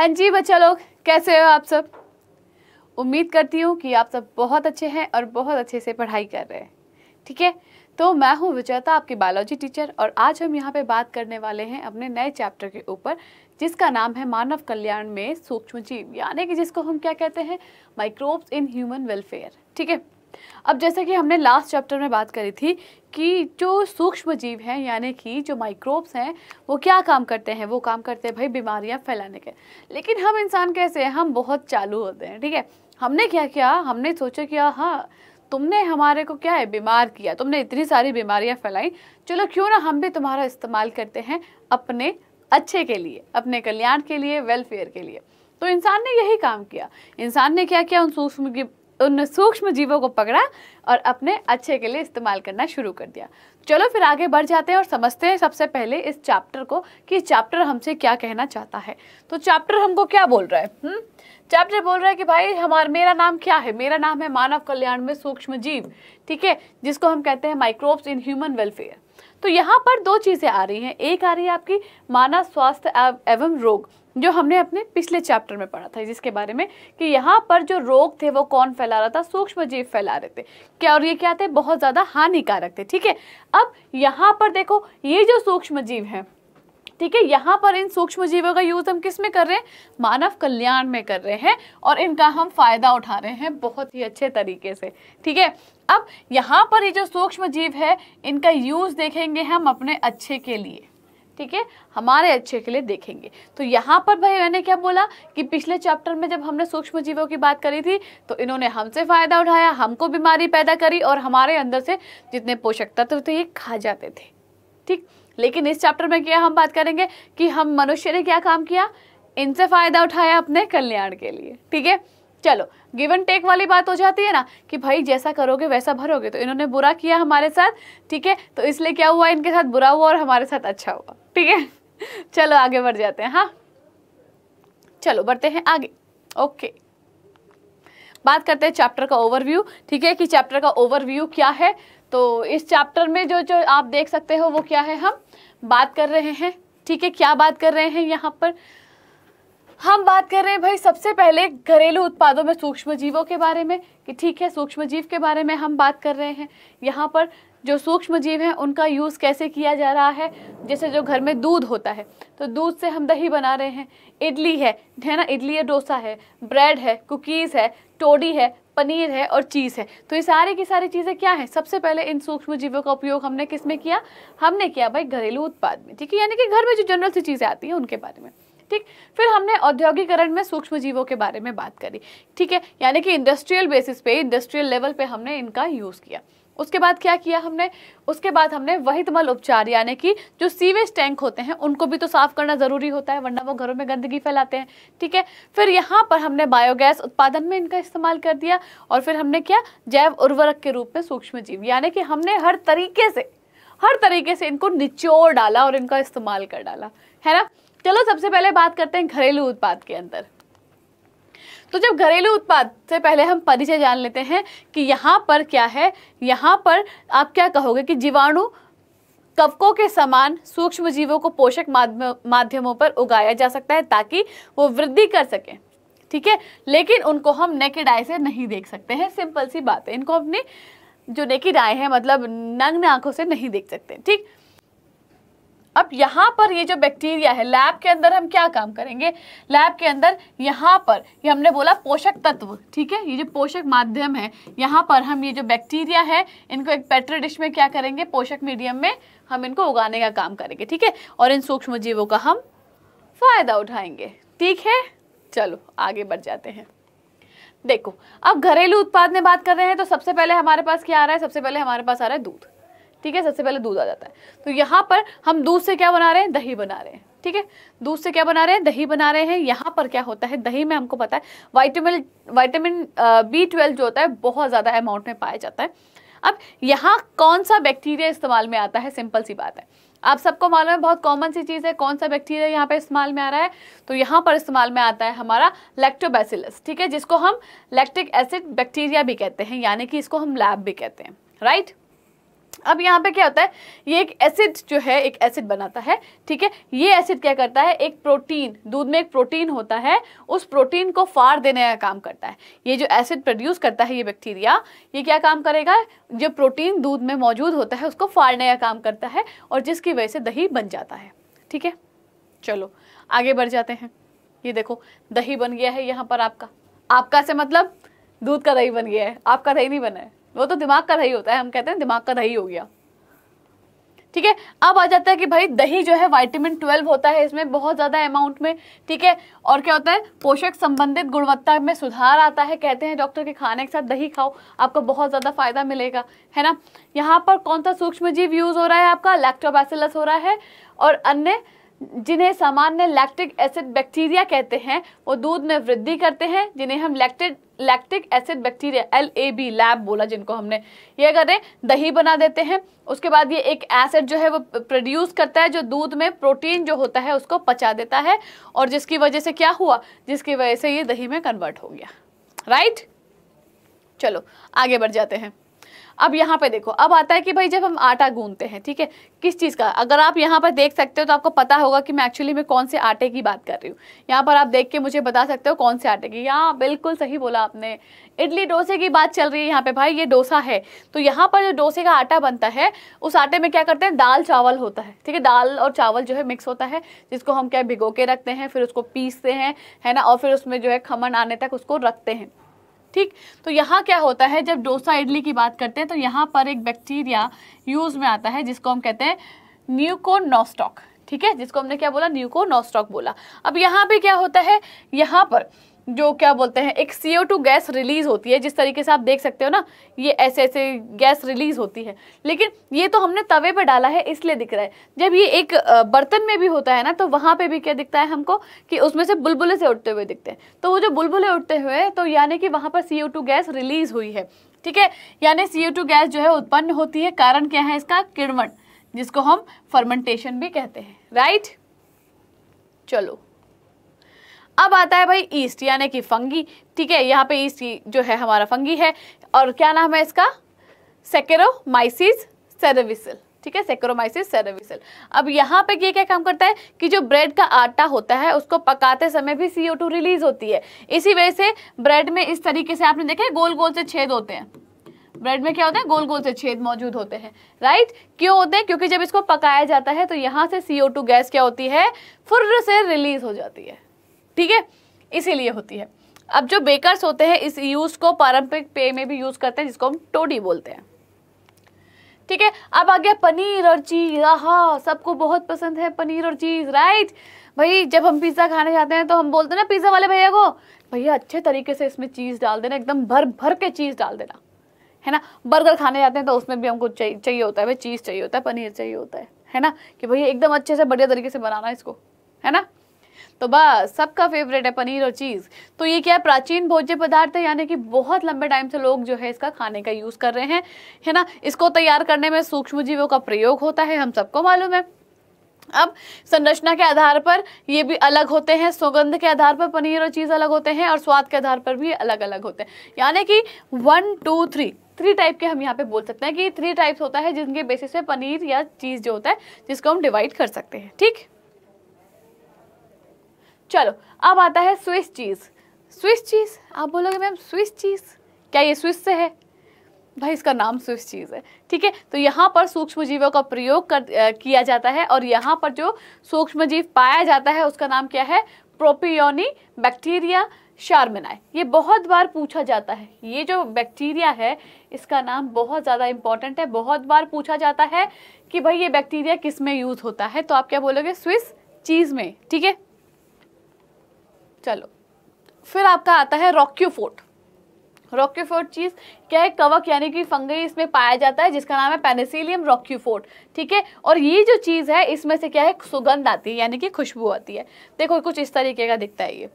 हाँ जी बच्चा लोग कैसे हो आप सब उम्मीद करती हूँ कि आप सब बहुत अच्छे हैं और बहुत अच्छे से पढ़ाई कर रहे हैं ठीक है तो मैं हूँ विजयता आपकी बायोलॉजी टीचर और आज हम यहाँ पे बात करने वाले हैं अपने नए चैप्टर के ऊपर जिसका नाम है मानव कल्याण में सूक्ष्म जीव यानी कि जिसको हम क्या कहते हैं माइक्रोब्स इन ह्यूमन वेलफेयर ठीक है अब जैसा कि हमने लास्ट चैप्टर में बात करी थी कि जो सूक्ष्म जीव हैं यानी कि जो माइक्रोब्स हैं वो क्या काम करते हैं वो काम करते हैं भाई बीमारियां फैलाने के लेकिन हम इंसान कैसे हैं हम बहुत चालू होते हैं ठीक है हमने क्या किया हमने सोचा कि हाँ तुमने हमारे को क्या है बीमार किया तुमने इतनी सारी बीमारियाँ फैलाई चलो क्यों ना हम भी तुम्हारा इस्तेमाल करते हैं अपने अच्छे के लिए अपने कल्याण के लिए वेलफेयर के लिए तो इंसान ने यही काम किया इंसान ने क्या किया उन सूक्ष्म उन सूक्ष्म जीवों को पकड़ा और अपने अच्छे के लिए इस्तेमाल करना शुरू कर दिया चलो फिर आगे बढ़ जाते हैं और समझते हैं सबसे पहले इस चैप्टर को कि चैप्टर हमसे क्या कहना चाहता है तो चैप्टर हमको क्या बोल रहा है हुँ? हम्म? चैप्टर बोल रहा है कि भाई हमारा मेरा नाम क्या है मेरा नाम है मानव कल्याण में सूक्ष्म जीव ठीक है जिसको हम कहते हैं माइक्रोब्स इन ह्यूमन वेलफेयर तो यहाँ पर दो चीज़ें आ रही हैं एक आ रही है आपकी मानव स्वास्थ्य एवं रोग जो हमने अपने पिछले चैप्टर में पढ़ा था जिसके बारे में कि यहाँ पर जो रोग थे वो कौन फैला रहा था सूक्ष्म जीव फैला रहे थे क्या और ये क्या थे बहुत ज़्यादा हानिकारक थे ठीक है अब यहाँ पर देखो ये जो सूक्ष्म जीव हैं ठीक है यहाँ पर इन सूक्ष्म जीवों का यूज हम किस में कर रहे हैं मानव कल्याण में कर रहे हैं और इनका हम फायदा उठा रहे हैं बहुत ही अच्छे तरीके से ठीक है अब यहाँ पर ये जो सूक्ष्म जीव है इनका यूज देखेंगे हम अपने अच्छे के लिए ठीक है हमारे अच्छे के लिए देखेंगे तो यहाँ पर भाई मैंने क्या बोला कि पिछले चैप्टर में जब हमने सूक्ष्म जीवों की बात करी थी तो इन्होंने हमसे फ़ायदा उठाया हमको बीमारी पैदा करी और हमारे अंदर से जितने पोषक तत्व थे ये खा जाते थे ठीक लेकिन इस चैप्टर में क्या हम बात करेंगे कि हम मनुष्य ने क्या काम किया इनसे फ़ायदा उठाया अपने कल्याण के लिए ठीक है चलो गिव एंड टेक वाली बात हो जाती है ना कि भाई जैसा करोगे वैसा भरोगे तो इन्होंने बुरा किया हमारे साथ ठीक है तो इसलिए क्या हुआ इनके साथ बुरा हुआ और हमारे साथ अच्छा हुआ ठीक है चलो आगे बढ़ जाते हैं हाँ चलो बढ़ते हैं आगे ओके बात करते हैं चैप्टर का ओवरव्यू ठीक है कि चैप्टर का ओवरव्यू क्या है तो इस चैप्टर में जो जो आप देख सकते हो वो क्या है हम बात कर रहे हैं ठीक है क्या बात कर रहे हैं यहाँ पर हम बात कर रहे हैं भाई सबसे पहले घरेलू उत्पादों में सूक्ष्म जीवों के बारे में कि ठीक है सूक्ष्म जीव के बारे में हम बात कर रहे हैं यहाँ पर जो सूक्ष्म जीव हैं उनका यूज़ कैसे किया जा रहा है जैसे जो घर में दूध होता है तो दूध से हम दही बना रहे हैं इडली है है ना इडली या डोसा है ब्रेड है कुकीज़ है टोडी है पनीर है और चीज़ है तो ये सारी की सारी चीज़ें क्या हैं सबसे पहले इन सूक्ष्म जीवों का उपयोग हमने किस में किया हमने किया भाई घरेलू उत्पाद में ठीक है यानी कि घर में जो जनरल सी चीज़ें आती हैं उनके बारे में ठीक फिर हमने औद्योगिकरण में सूक्ष्म जीवों के बारे में बात करी ठीक है यानी कि इंडस्ट्रियल बेसिस पे इंडस्ट्रियल लेवल पे हमने इनका यूज़ किया उसके बाद क्या किया हमने उसके बाद हमने वहीतमल उपचार यानी कि जो सीवेज टैंक होते हैं उनको भी तो साफ करना ज़रूरी होता है वरना वो घरों में गंदगी फैलाते हैं ठीक है फिर यहाँ पर हमने बायोगैस उत्पादन में इनका इस्तेमाल कर दिया और फिर हमने क्या जैव उर्वरक के रूप में सूक्ष्म जीव यानी कि हमने हर तरीके से हर तरीके से इनको निचोड़ डाला और इनका इस्तेमाल कर डाला है ना चलो सबसे पहले बात करते हैं घरेलू उत्पाद के अंदर तो जब घरेलू उत्पाद से पहले हम परिचय जान लेते हैं कि यहाँ पर क्या है यहाँ पर आप क्या कहोगे कि जीवाणु कवकों के समान सूक्ष्म जीवों को पोषक माध्यमों पर उगाया जा सकता है ताकि वो वृद्धि कर सकें ठीक है लेकिन उनको हम नेकेड आय से नहीं देख सकते हैं सिंपल सी बात है इनको अपनी जो नेकेड आय है मतलब नग्न आंखों से नहीं देख सकते ठीक अब यहाँ पर ये जो बैक्टीरिया है लैब के अंदर हम क्या काम करेंगे लैब के अंदर यहाँ पर ये हमने बोला पोषक तत्व ठीक है ये जो पोषक माध्यम है यहाँ पर हम ये जो बैक्टीरिया है इनको एक पेट्रो डिश में क्या करेंगे पोषक मीडियम में हम इनको उगाने का काम करेंगे ठीक है और इन सूक्ष्म जीवों का हम फायदा उठाएंगे ठीक है चलो आगे बढ़ जाते हैं देखो अब घरेलू उत्पाद में बात कर रहे हैं तो सबसे पहले हमारे पास क्या आ रहा है सबसे पहले हमारे पास आ रहा है दूध ठीक है सबसे पहले दूध आ जाता है तो यहाँ पर हम दूध से क्या बना रहे हैं दही बना रहे हैं ठीक है दूध से क्या बना रहे हैं दही बना रहे हैं यहाँ पर क्या होता है दही में हमको पता है वाइटामिन वाइटामिन बी ट्वेल्व जो होता है बहुत ज़्यादा अमाउंट में पाया जाता है अब यहाँ कौन सा बैक्टीरिया इस्तेमाल में आता है सिंपल सी बात है आप सबको मालूम है बहुत कॉमन सी चीज़ है कौन सा बैक्टीरिया यहाँ पर इस्तेमाल में आ रहा है तो यहाँ पर इस्तेमाल में आता है हमारा लैक्टोबैसिलस ठीक है जिसको हम लैक्टिक एसिड बैक्टीरिया भी कहते हैं यानी कि इसको हम लैब भी कहते हैं राइट अब यहाँ पे क्या होता है ये एक एसिड जो है एक एसिड बनाता है ठीक है ये एसिड क्या करता है एक प्रोटीन दूध में एक प्रोटीन होता है उस प्रोटीन को फाड़ देने का काम करता है ये जो एसिड प्रोड्यूस करता है ये बैक्टीरिया ये क्या काम करेगा जो प्रोटीन दूध में मौजूद होता है उसको फाड़ने का काम करता है और जिसकी वजह से दही बन जाता है ठीक है चलो आगे बढ़ जाते हैं ये देखो दही बन गया है यहाँ पर आपका आपका से मतलब दूध का दही बन गया है आपका दही नहीं बना है वो तो दिमाग का दही होता है हम कहते हैं दिमाग का दही हो गया ठीक है अब आ जाता है कि भाई दही जो है वाइटामिन ट्वेल्व होता है इसमें बहुत ज़्यादा अमाउंट में ठीक है और क्या होता है पोषक संबंधित गुणवत्ता में सुधार आता है कहते हैं डॉक्टर के खाने के साथ दही खाओ आपको बहुत ज़्यादा फायदा मिलेगा है ना यहाँ पर कौन सा सूक्ष्म जीव यूज़ हो रहा है आपका लैक्टोबैसिलस हो रहा है और अन्य जिन्हें सामान्य लैक्टिक एसिड बैक्टीरिया कहते हैं वो दूध में वृद्धि करते हैं जिन्हें हम lactate lactic acid bacteria L A B lab बोला जिनको हमने ये अगर दही बना देते हैं उसके बाद ये एक एसिड जो है वो प्रोड्यूस करता है जो दूध में प्रोटीन जो होता है उसको पचा देता है और जिसकी वजह से क्या हुआ जिसकी वजह से ये दही में कन्वर्ट हो गया राइट चलो आगे बढ़ जाते हैं अब यहाँ पे देखो अब आता है कि भाई जब हम आटा गूंदते हैं ठीक है किस चीज़ का अगर आप यहाँ पर देख सकते हो तो आपको पता होगा कि मैं एक्चुअली मैं कौन से आटे की बात कर रही हूँ यहाँ पर आप देख के मुझे बता सकते हो कौन से आटे की यहाँ बिल्कुल सही बोला आपने इडली डोसे की बात चल रही है यहाँ पे भाई ये डोसा है तो यहाँ पर जो डोसे का आटा बनता है उस आटे में क्या करते हैं दाल चावल होता है ठीक है दाल और चावल जो है मिक्स होता है जिसको हम क्या भिगो के रखते हैं फिर उसको पीसते हैं है ना और फिर उसमें जो है खमन आने तक उसको रखते हैं ठीक तो यहाँ क्या होता है जब डोसा इडली की बात करते हैं तो यहाँ पर एक बैक्टीरिया यूज में आता है जिसको हम कहते हैं न्यूकोनोस्टॉक ठीक है जिसको हमने क्या बोला न्यूकोनोस्टॉक बोला अब यहाँ पे क्या होता है यहाँ पर जो क्या बोलते हैं एक सी गैस रिलीज होती है जिस तरीके से आप देख सकते हो ना ये ऐसे ऐसे गैस रिलीज होती है लेकिन ये तो हमने तवे पर डाला है इसलिए दिख रहा है जब ये एक बर्तन में भी होता है ना तो वहाँ पर भी क्या दिखता है हमको कि उसमें से बुलबुले से उठते हुए दिखते हैं तो वो जो बुलबुले उठते हुए तो यानी कि वहाँ पर सी गैस रिलीज हुई है ठीक है यानी सी गैस जो है उत्पन्न होती है कारण क्या है इसका किणवन जिसको हम फर्मेंटेशन भी कहते हैं राइट चलो अब आता है भाई ईस्ट यानी कि फंगी ठीक है यहाँ पे ईस्ट जो है हमारा फंगी है और क्या नाम है इसका सेकेरोमाइसिस सेरेविसल ठीक है सेक्रोमाइसिस सेरेविसल अब यहाँ पे ये क्या काम करता है कि जो ब्रेड का आटा होता है उसको पकाते समय भी सी रिलीज होती है इसी वजह से ब्रेड में इस तरीके से आपने देखा गोल गोल से छेद होते हैं ब्रेड में क्या होता है गोल गोल से छेद मौजूद होते हैं राइट क्यों होते हैं क्योंकि जब इसको पकाया जाता है तो यहाँ से सी गैस क्या होती है फुर्र से रिलीज हो जाती है ठीक है इसीलिए होती है अब जो बेकर्स होते हैं इस यूज़ को पारंपरिक पेय में भी यूज़ करते हैं जिसको हम टोडी बोलते हैं ठीक है अब आ गया पनीर और चीज़ हाँ सबको बहुत पसंद है पनीर और चीज़ राइट भाई जब हम पिज़्ज़ा खाने जाते हैं तो हम बोलते हैं ना पिज़्ज़ा वाले भैया को भैया अच्छे तरीके से इसमें चीज़ डाल देना एकदम भर भर के चीज़ डाल देना है ना बर्गर खाने जाते हैं तो उसमें भी हमको चाहिए होता है भाई चीज़ चाहिए होता है पनीर चाहिए होता है है ना कि भैया एकदम अच्छे से बढ़िया तरीके से बनाना इसको है ना तो बस सबका फेवरेट है पनीर और चीज़ तो ये क्या प्राचीन भोज्य पदार्थ है यानी कि बहुत लंबे टाइम से लोग जो है इसका खाने का यूज़ कर रहे हैं है ना इसको तैयार करने में सूक्ष्म जीवों का प्रयोग होता है हम सबको मालूम है अब संरचना के आधार पर ये भी अलग होते हैं सुगंध के आधार पर पनीर और चीज़ अलग होते हैं और स्वाद के आधार पर भी अलग अलग होते हैं यानी कि one two three three type के हम यहाँ पे बोल सकते हैं कि थ्री टाइप्स होता है जिनके बेसिस पे पनीर या चीज़ जो होता है जिसको हम डिवाइड कर सकते हैं ठीक चलो अब आता है स्विस चीज़ स्विस चीज़ आप बोलोगे मैम स्विस चीज़ क्या ये स्विस से है भाई इसका नाम स्विस चीज़ है ठीक है तो यहाँ पर सूक्ष्म जीवों का प्रयोग कर आ, किया जाता है और यहाँ पर जो सूक्ष्म जीव पाया जाता है उसका नाम क्या है प्रोपियोनी बैक्टीरिया शार्मिनाए ये बहुत बार पूछा जाता है ये जो बैक्टीरिया है इसका नाम बहुत ज़्यादा इंपॉर्टेंट है बहुत बार पूछा जाता है कि भाई ये बैक्टीरिया किस में यूज़ होता है तो आप क्या बोलोगे स्विस चीज़ में ठीक है चलो फिर आपका आता है रॉक्यूफोर्ट रॉक्यूफोर्ट चीज़ क्या है कवक यानी कि फंगई इसमें पाया जाता है जिसका नाम है पेनिसिलियम रॉक्यूफोर्ट ठीक है और ये जो चीज़ है इसमें से क्या है सुगंध आती है यानी कि खुशबू आती है देखो कुछ इस तरीके का दिखता है ये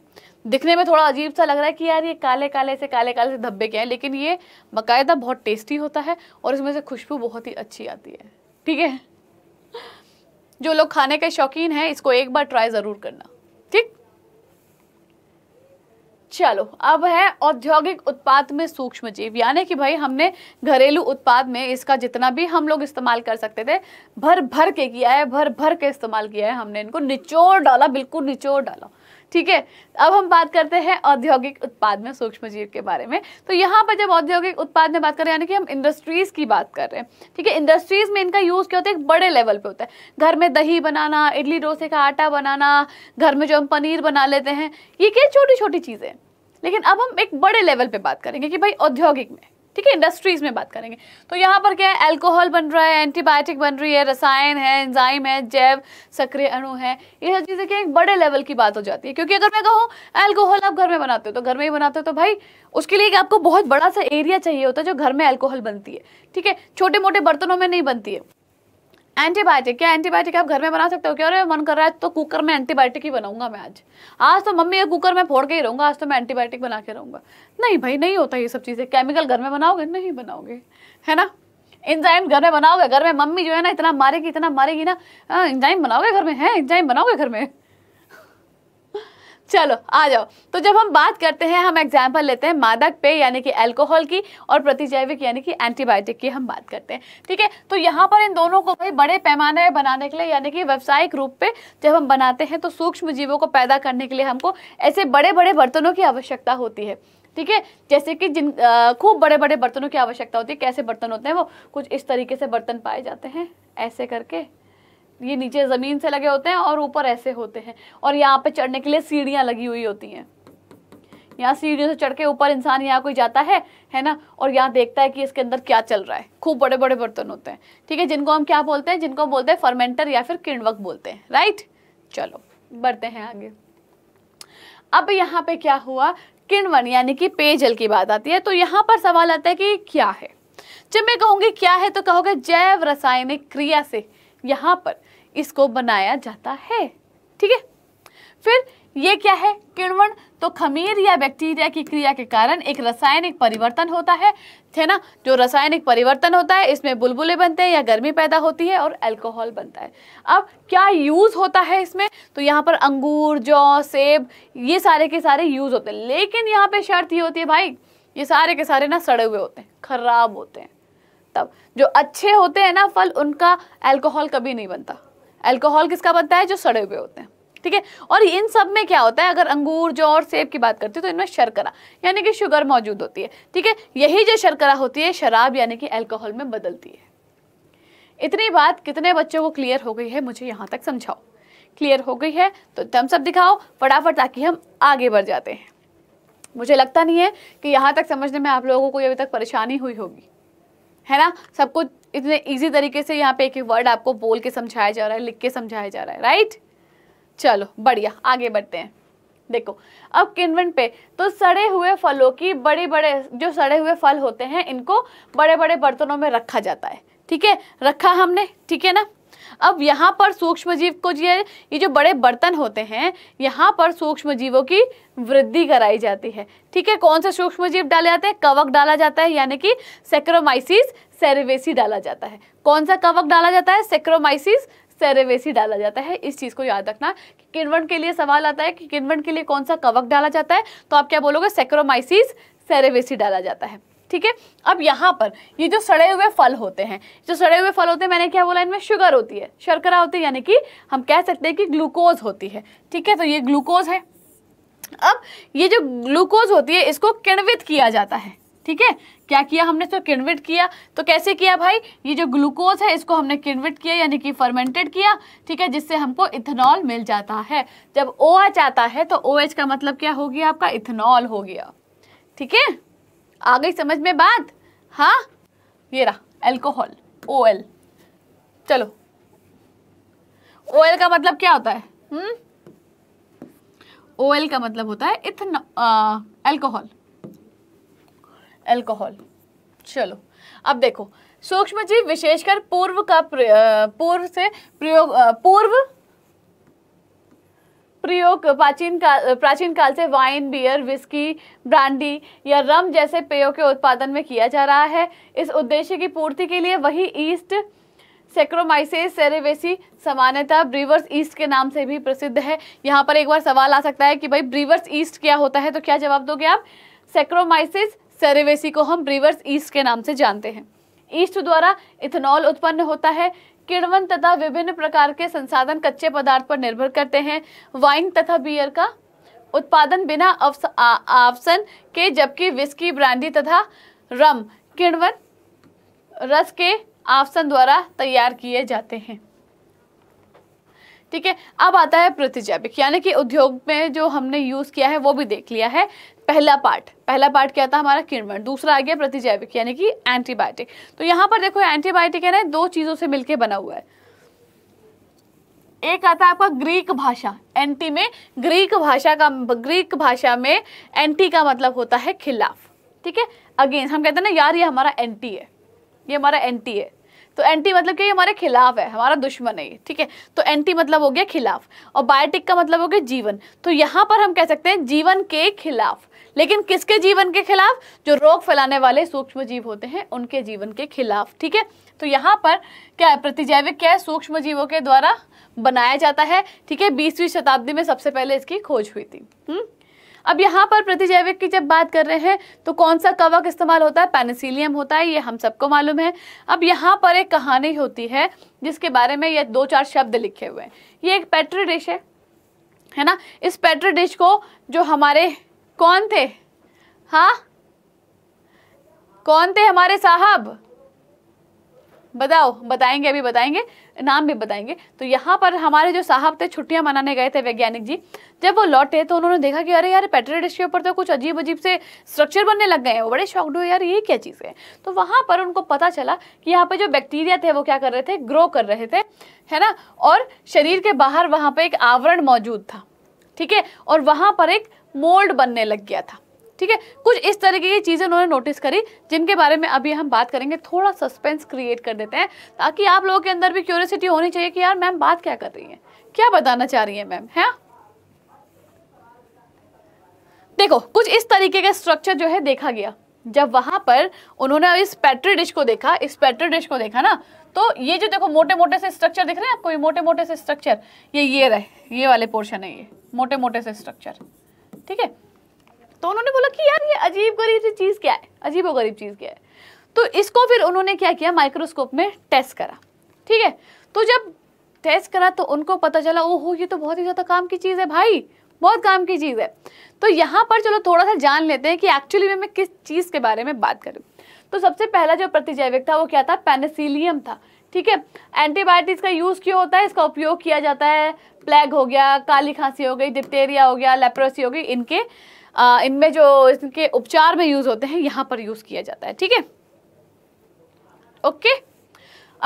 दिखने में थोड़ा अजीब सा लग रहा है कि यार ये काले काले से काले काले से धब्बे के हैं लेकिन ये बाकायदा बहुत टेस्टी होता है और इसमें से खुशबू बहुत ही अच्छी आती है ठीक है जो लोग खाने के शौकीन हैं इसको एक बार ट्राई ज़रूर करना चलो अब है औद्योगिक उत्पाद में सूक्ष्म जीव यानी कि भाई हमने घरेलू उत्पाद में इसका जितना भी हम लोग इस्तेमाल कर सकते थे भर भर के किया है भर भर के इस्तेमाल किया है हमने इनको निचोड़ डाला बिल्कुल निचोड़ डाला ठीक है अब हम बात करते हैं औद्योगिक उत्पाद में सूक्ष्म जीव के बारे में तो यहाँ पर जब औद्योगिक उत्पाद में बात कर रहे हैं यानी कि हम इंडस्ट्रीज की बात कर रहे हैं ठीक है इंडस्ट्रीज में इनका यूज़ क्या होता है एक बड़े लेवल पे होता है घर में दही बनाना इडली डोसे का आटा बनाना घर में जो हम पनीर बना लेते हैं ये क्या छोटी छोटी चीज़ें लेकिन अब हम एक बड़े लेवल पे बात करेंगे कि भाई औद्योगिक में ठीक है इंडस्ट्रीज में बात करेंगे तो यहाँ पर क्या है अल्कोहल बन रहा है एंटीबायोटिक बन रही है रसायन है एंजाइम है जैव सक्रिय अणु है ये सब चीज़ें क्या एक बड़े लेवल की बात हो जाती है क्योंकि अगर मैं कहूँ अल्कोहल आप घर में बनाते हो तो घर में ही बनाते हो तो भाई उसके लिए आपको बहुत बड़ा सा एरिया चाहिए होता है जो घर में अल्कोहल बनती है ठीक है छोटे मोटे बर्तनों में नहीं बनती है एंटीबायोटिक क्या एंटीबायोटिक आप घर में बना सकते हो क्या अरे मन कर रहा है तो कुकर में एंटीबायोटिक ही बनाऊंगा मैं आज आज तो मम्मी ये कुकर में फोड़ के ही रहूंगा आज तो मैं एंटीबायोटिक बना के रहूंगा नहीं भाई नहीं होता ये सब चीज़ें केमिकल घर में बनाओगे नहीं बनाओगे है ना इंजाइम घर में बनाओगे घर में मम्मी जो है ना इतना मारेगी इतना मारेगी ना इंजाइम हाँ, बनाओगे घर में है इंजाइम बनाओगे घर में चलो आ जाओ तो जब हम बात करते हैं हम एग्जाम्पल लेते हैं मादक पे यानी कि अल्कोहल की और प्रतिजैविक यानी कि एंटीबायोटिक की हम बात करते हैं ठीक है तो यहाँ पर इन दोनों को भाई बड़े पैमाने में बनाने के लिए यानी कि व्यवसायिक रूप पे जब हम बनाते हैं तो सूक्ष्म जीवों को पैदा करने के लिए हमको ऐसे बड़े बड़े बर्तनों की आवश्यकता होती है ठीक है जैसे कि जिन खूब बड़े बड़े बर्तनों की आवश्यकता होती है कैसे बर्तन होते हैं वो कुछ इस तरीके से बर्तन पाए जाते हैं ऐसे करके ये नीचे ज़मीन से लगे होते हैं और ऊपर ऐसे होते हैं और यहाँ पे चढ़ने के लिए सीढ़ियां लगी हुई होती हैं यहाँ सीढ़ियों से चढ़ के ऊपर इंसान यहाँ कोई जाता है है ना और यहाँ देखता है कि इसके अंदर क्या चल रहा है खूब बड़े बड़े बर्तन होते हैं ठीक है जिनको हम क्या बोलते हैं जिनको हम बोलते हैं फर्मेंटर या फिर किणवक बोलते हैं राइट चलो बढ़ते हैं आगे अब यहाँ पे क्या हुआ किणवन यानी कि पेयजल की बात आती है तो यहाँ पर सवाल आता है कि क्या है जब मैं कहूँगी क्या है तो कहोगे जैव रासायनिक क्रिया से यहाँ पर इसको बनाया जाता है ठीक है फिर ये क्या है किण्वन तो खमीर या बैक्टीरिया की क्रिया के कारण एक रासायनिक परिवर्तन होता है है ना जो रासायनिक परिवर्तन होता है इसमें बुलबुले बनते हैं या गर्मी पैदा होती है और अल्कोहल बनता है अब क्या यूज़ होता है इसमें तो यहाँ पर अंगूर जौ सेब ये सारे के सारे यूज़ होते हैं लेकिन यहाँ पर शर्त ये होती है भाई ये सारे के सारे ना सड़े हुए होते हैं खराब होते हैं तब जो अच्छे होते हैं ना फल उनका एल्कोहल कभी नहीं बनता अल्कोहल किसका बनता है जो सड़े हुए होते हैं ठीक है और इन सब में क्या होता है अगर अंगूर जो और सेब की बात करते हैं तो इनमें शर्करा यानी कि शुगर मौजूद होती है ठीक है यही जो शर्करा होती है शराब यानी कि अल्कोहल में बदलती है इतनी बात कितने बच्चों को क्लियर हो गई है मुझे यहाँ तक समझाओ क्लियर हो गई है तो तम अप दिखाओ फटाफट ताकि हम आगे बढ़ जाते हैं मुझे लगता नहीं है कि यहाँ तक समझने में आप लोगों को अभी तक परेशानी हुई होगी है ना सब कुछ इतने इजी तरीके से यहाँ पे एक एक वर्ड आपको बोल के समझाया जा रहा है लिख के समझाया जा रहा है राइट चलो बढ़िया आगे बढ़ते हैं देखो अब किनवन पे तो सड़े हुए फलों की बड़े बड़े जो सड़े हुए फल होते हैं इनको बड़े बड़े बर्तनों में रखा जाता है ठीक है रखा हमने ठीक है ना अब यहाँ पर सूक्ष्म जीव को जी ये जो बड़े बर्तन होते हैं यहाँ पर सूक्ष्म जीवों की वृद्धि कराई जाती है ठीक है कौन से सूक्ष्म जीव डाले जाते हैं कवक डाला जाता है यानी कि सेक्रोमाइसिस सेरेवेसी डाला जाता है कौन सा कवक डाला जाता है सेक्रोमाइसिस सेरेवेसी डाला जाता है इस चीज़ को याद रखना कि किनवन के लिए सवाल आता है कि किनवन के लिए कौन सा कवक डाला जाता है तो आप क्या बोलोगे सेक्रोमाइसिस सेरेवेसी डाला जाता है ठीक है अब यहाँ पर ये जो सड़े हुए फल होते हैं जो सड़े हुए फल होते हैं मैंने क्या बोला इनमें शुगर होती है शर्करा होती है यानी कि हम कह सकते हैं कि ग्लूकोज होती है ठीक है तो ये ग्लूकोज है अब ये जो ग्लूकोज होती है इसको किणवित किया जाता है ठीक है क्या किया हमने इसको तो किणवित किया तो कैसे किया भाई ये जो ग्लूकोज है इसको हमने किणवित किया यानी कि फर्मेंटेड किया ठीक है जिससे हमको इथेनॉल मिल जाता है जब ओ OH आता है तो ओ OH का मतलब क्या हो गया आपका इथेनॉल हो गया ठीक है आ गई समझ में बात हाँ ये रहा एल्कोहल ओ एल चलो ओ एल का मतलब क्या होता है ओ हम्म? एल का मतलब होता है इथन एल्कोहल एल्कोहल चलो अब देखो सूक्ष्म जीव विशेषकर पूर्व का पूर्व से प्रयोग पूर्व प्रयोग प्राचीन काल प्राचीन काल से वाइन बियर विस्की ब्रांडी या रम जैसे पेयों के उत्पादन में किया जा रहा है इस उद्देश्य की पूर्ति के लिए वही ईस्ट सेक्रोमाइसेस सेरेवेसी सामान्यतः ब्रीवर्स ईस्ट के नाम से भी प्रसिद्ध है यहाँ पर एक बार सवाल आ सकता है कि भाई ब्रीवर्स ईस्ट क्या होता है तो क्या जवाब दोगे आप सेक्रोमाइसिस सेरेवेसी को हम ब्रीवर्स ईस्ट के नाम से जानते हैं ईस्ट द्वारा इथेनॉल उत्पन्न होता है किण्वन तथा विभिन्न प्रकार के संसाधन कच्चे पदार्थ पर निर्भर करते हैं वाइन तथा बियर का उत्पादन बिना आवसन के जबकि विस्की ब्रांडी तथा रम किण्वन रस के आवसन द्वारा तैयार किए जाते हैं ठीक है अब आता है प्रतिजैविक यानी कि उद्योग में जो हमने यूज़ किया है वो भी देख लिया है पहला पार्ट पहला पार्ट क्या था हमारा किण्वन दूसरा आ गया प्रतिजैविक यानी कि एंटीबायोटिक तो यहाँ पर देखो एंटीबायोटिक है ना दो चीज़ों से मिलकर बना हुआ है एक आता है आपका ग्रीक भाषा एंटी में ग्रीक भाषा का ग्रीक भाषा में एंटी का मतलब होता है खिलाफ ठीक है अगेन हम कहते हैं ना यार ये हमारा एंटी है ये हमारा एंटी है तो एंटी मतलब क्या ये हमारे खिलाफ है हमारा दुश्मन है ठीक है तो एंटी मतलब हो गया खिलाफ और बायोटिक का मतलब हो गया जीवन तो यहाँ पर हम कह सकते हैं जीवन के खिलाफ लेकिन किसके जीवन के खिलाफ जो रोग फैलाने वाले सूक्ष्म जीव होते हैं उनके जीवन के खिलाफ ठीक है तो यहाँ पर क्या है प्रतिजैविक क्या है सूक्ष्म जीवों के द्वारा बनाया जाता है ठीक है बीसवीं शताब्दी में सबसे पहले इसकी खोज हुई थी हुँ? हम्म? अब यहाँ पर प्रतिजैविक की जब बात कर रहे हैं तो कौन सा कवक इस्तेमाल होता है पेनिसिलियम होता है ये हम सबको मालूम है अब यहाँ पर एक कहानी होती है जिसके बारे में ये दो चार शब्द लिखे हुए हैं ये एक पेट्री डिश है है ना इस पेट्री डिश को जो हमारे कौन थे हाँ कौन थे हमारे साहब बताओ बताएंगे अभी बताएंगे नाम भी बताएंगे तो यहाँ पर हमारे जो साहब थे छुट्टियाँ मनाने गए थे वैज्ञानिक जी जब वो लौटे तो उन्होंने देखा कि अरे यार पेट्रोल डिश के ऊपर तो कुछ अजीब अजीब से स्ट्रक्चर बनने लग गए हैं वो बड़े शॉकड हुए यार ये क्या चीज़ है तो वहाँ पर उनको पता चला कि यहाँ पर जो बैक्टीरिया थे वो क्या कर रहे थे ग्रो कर रहे थे है ना और शरीर के बाहर वहाँ पर एक आवरण मौजूद था ठीक है और वहाँ पर एक मोल्ड बनने लग गया था ठीक है कुछ इस तरीके की चीज़ें उन्होंने नोटिस करी जिनके बारे में अभी हम बात करेंगे थोड़ा सस्पेंस क्रिएट कर देते हैं ताकि आप लोगों के अंदर भी क्यूरियसिटी होनी चाहिए कि यार मैम बात क्या कर रही हैं क्या बताना चाह रही हैं मैम है देखो कुछ इस तरीके का स्ट्रक्चर जो है देखा गया जब वहां पर उन्होंने इस पैट्री डिश को देखा इस पैट्री डिश को देखा ना तो ये जो देखो मोटे मोटे से स्ट्रक्चर दिख रहे हैं आपको ये मोटे मोटे से स्ट्रक्चर ये ये रहे ये वाले पोर्शन है ये मोटे मोटे से स्ट्रक्चर ठीक है तो उन्होंने बोला कि यार ये अजीब गरीब सी चीज़ क्या है अजीब गरीब चीज़ क्या है तो इसको फिर उन्होंने क्या किया माइक्रोस्कोप में टेस्ट करा ठीक है तो जब टेस्ट करा तो उनको पता चला ओहो ये तो बहुत ही ज़्यादा काम की चीज़ है भाई बहुत काम की चीज़ है तो यहाँ पर चलो थोड़ा सा जान लेते हैं कि एक्चुअली में मैं किस चीज़ के बारे में बात करूँ तो सबसे पहला जो प्रतिजैविक था वो क्या था पेनिसिलियम था ठीक है एंटीबायोटिक्स का यूज़ क्यों होता है इसका उपयोग किया जाता है प्लेग हो गया काली खांसी हो गई डिप्टेरिया हो गया लेप्रोसी हो गई इनके इनमें जो इनके उपचार में यूज़ होते हैं यहाँ पर यूज़ किया जाता है ठीक है ओके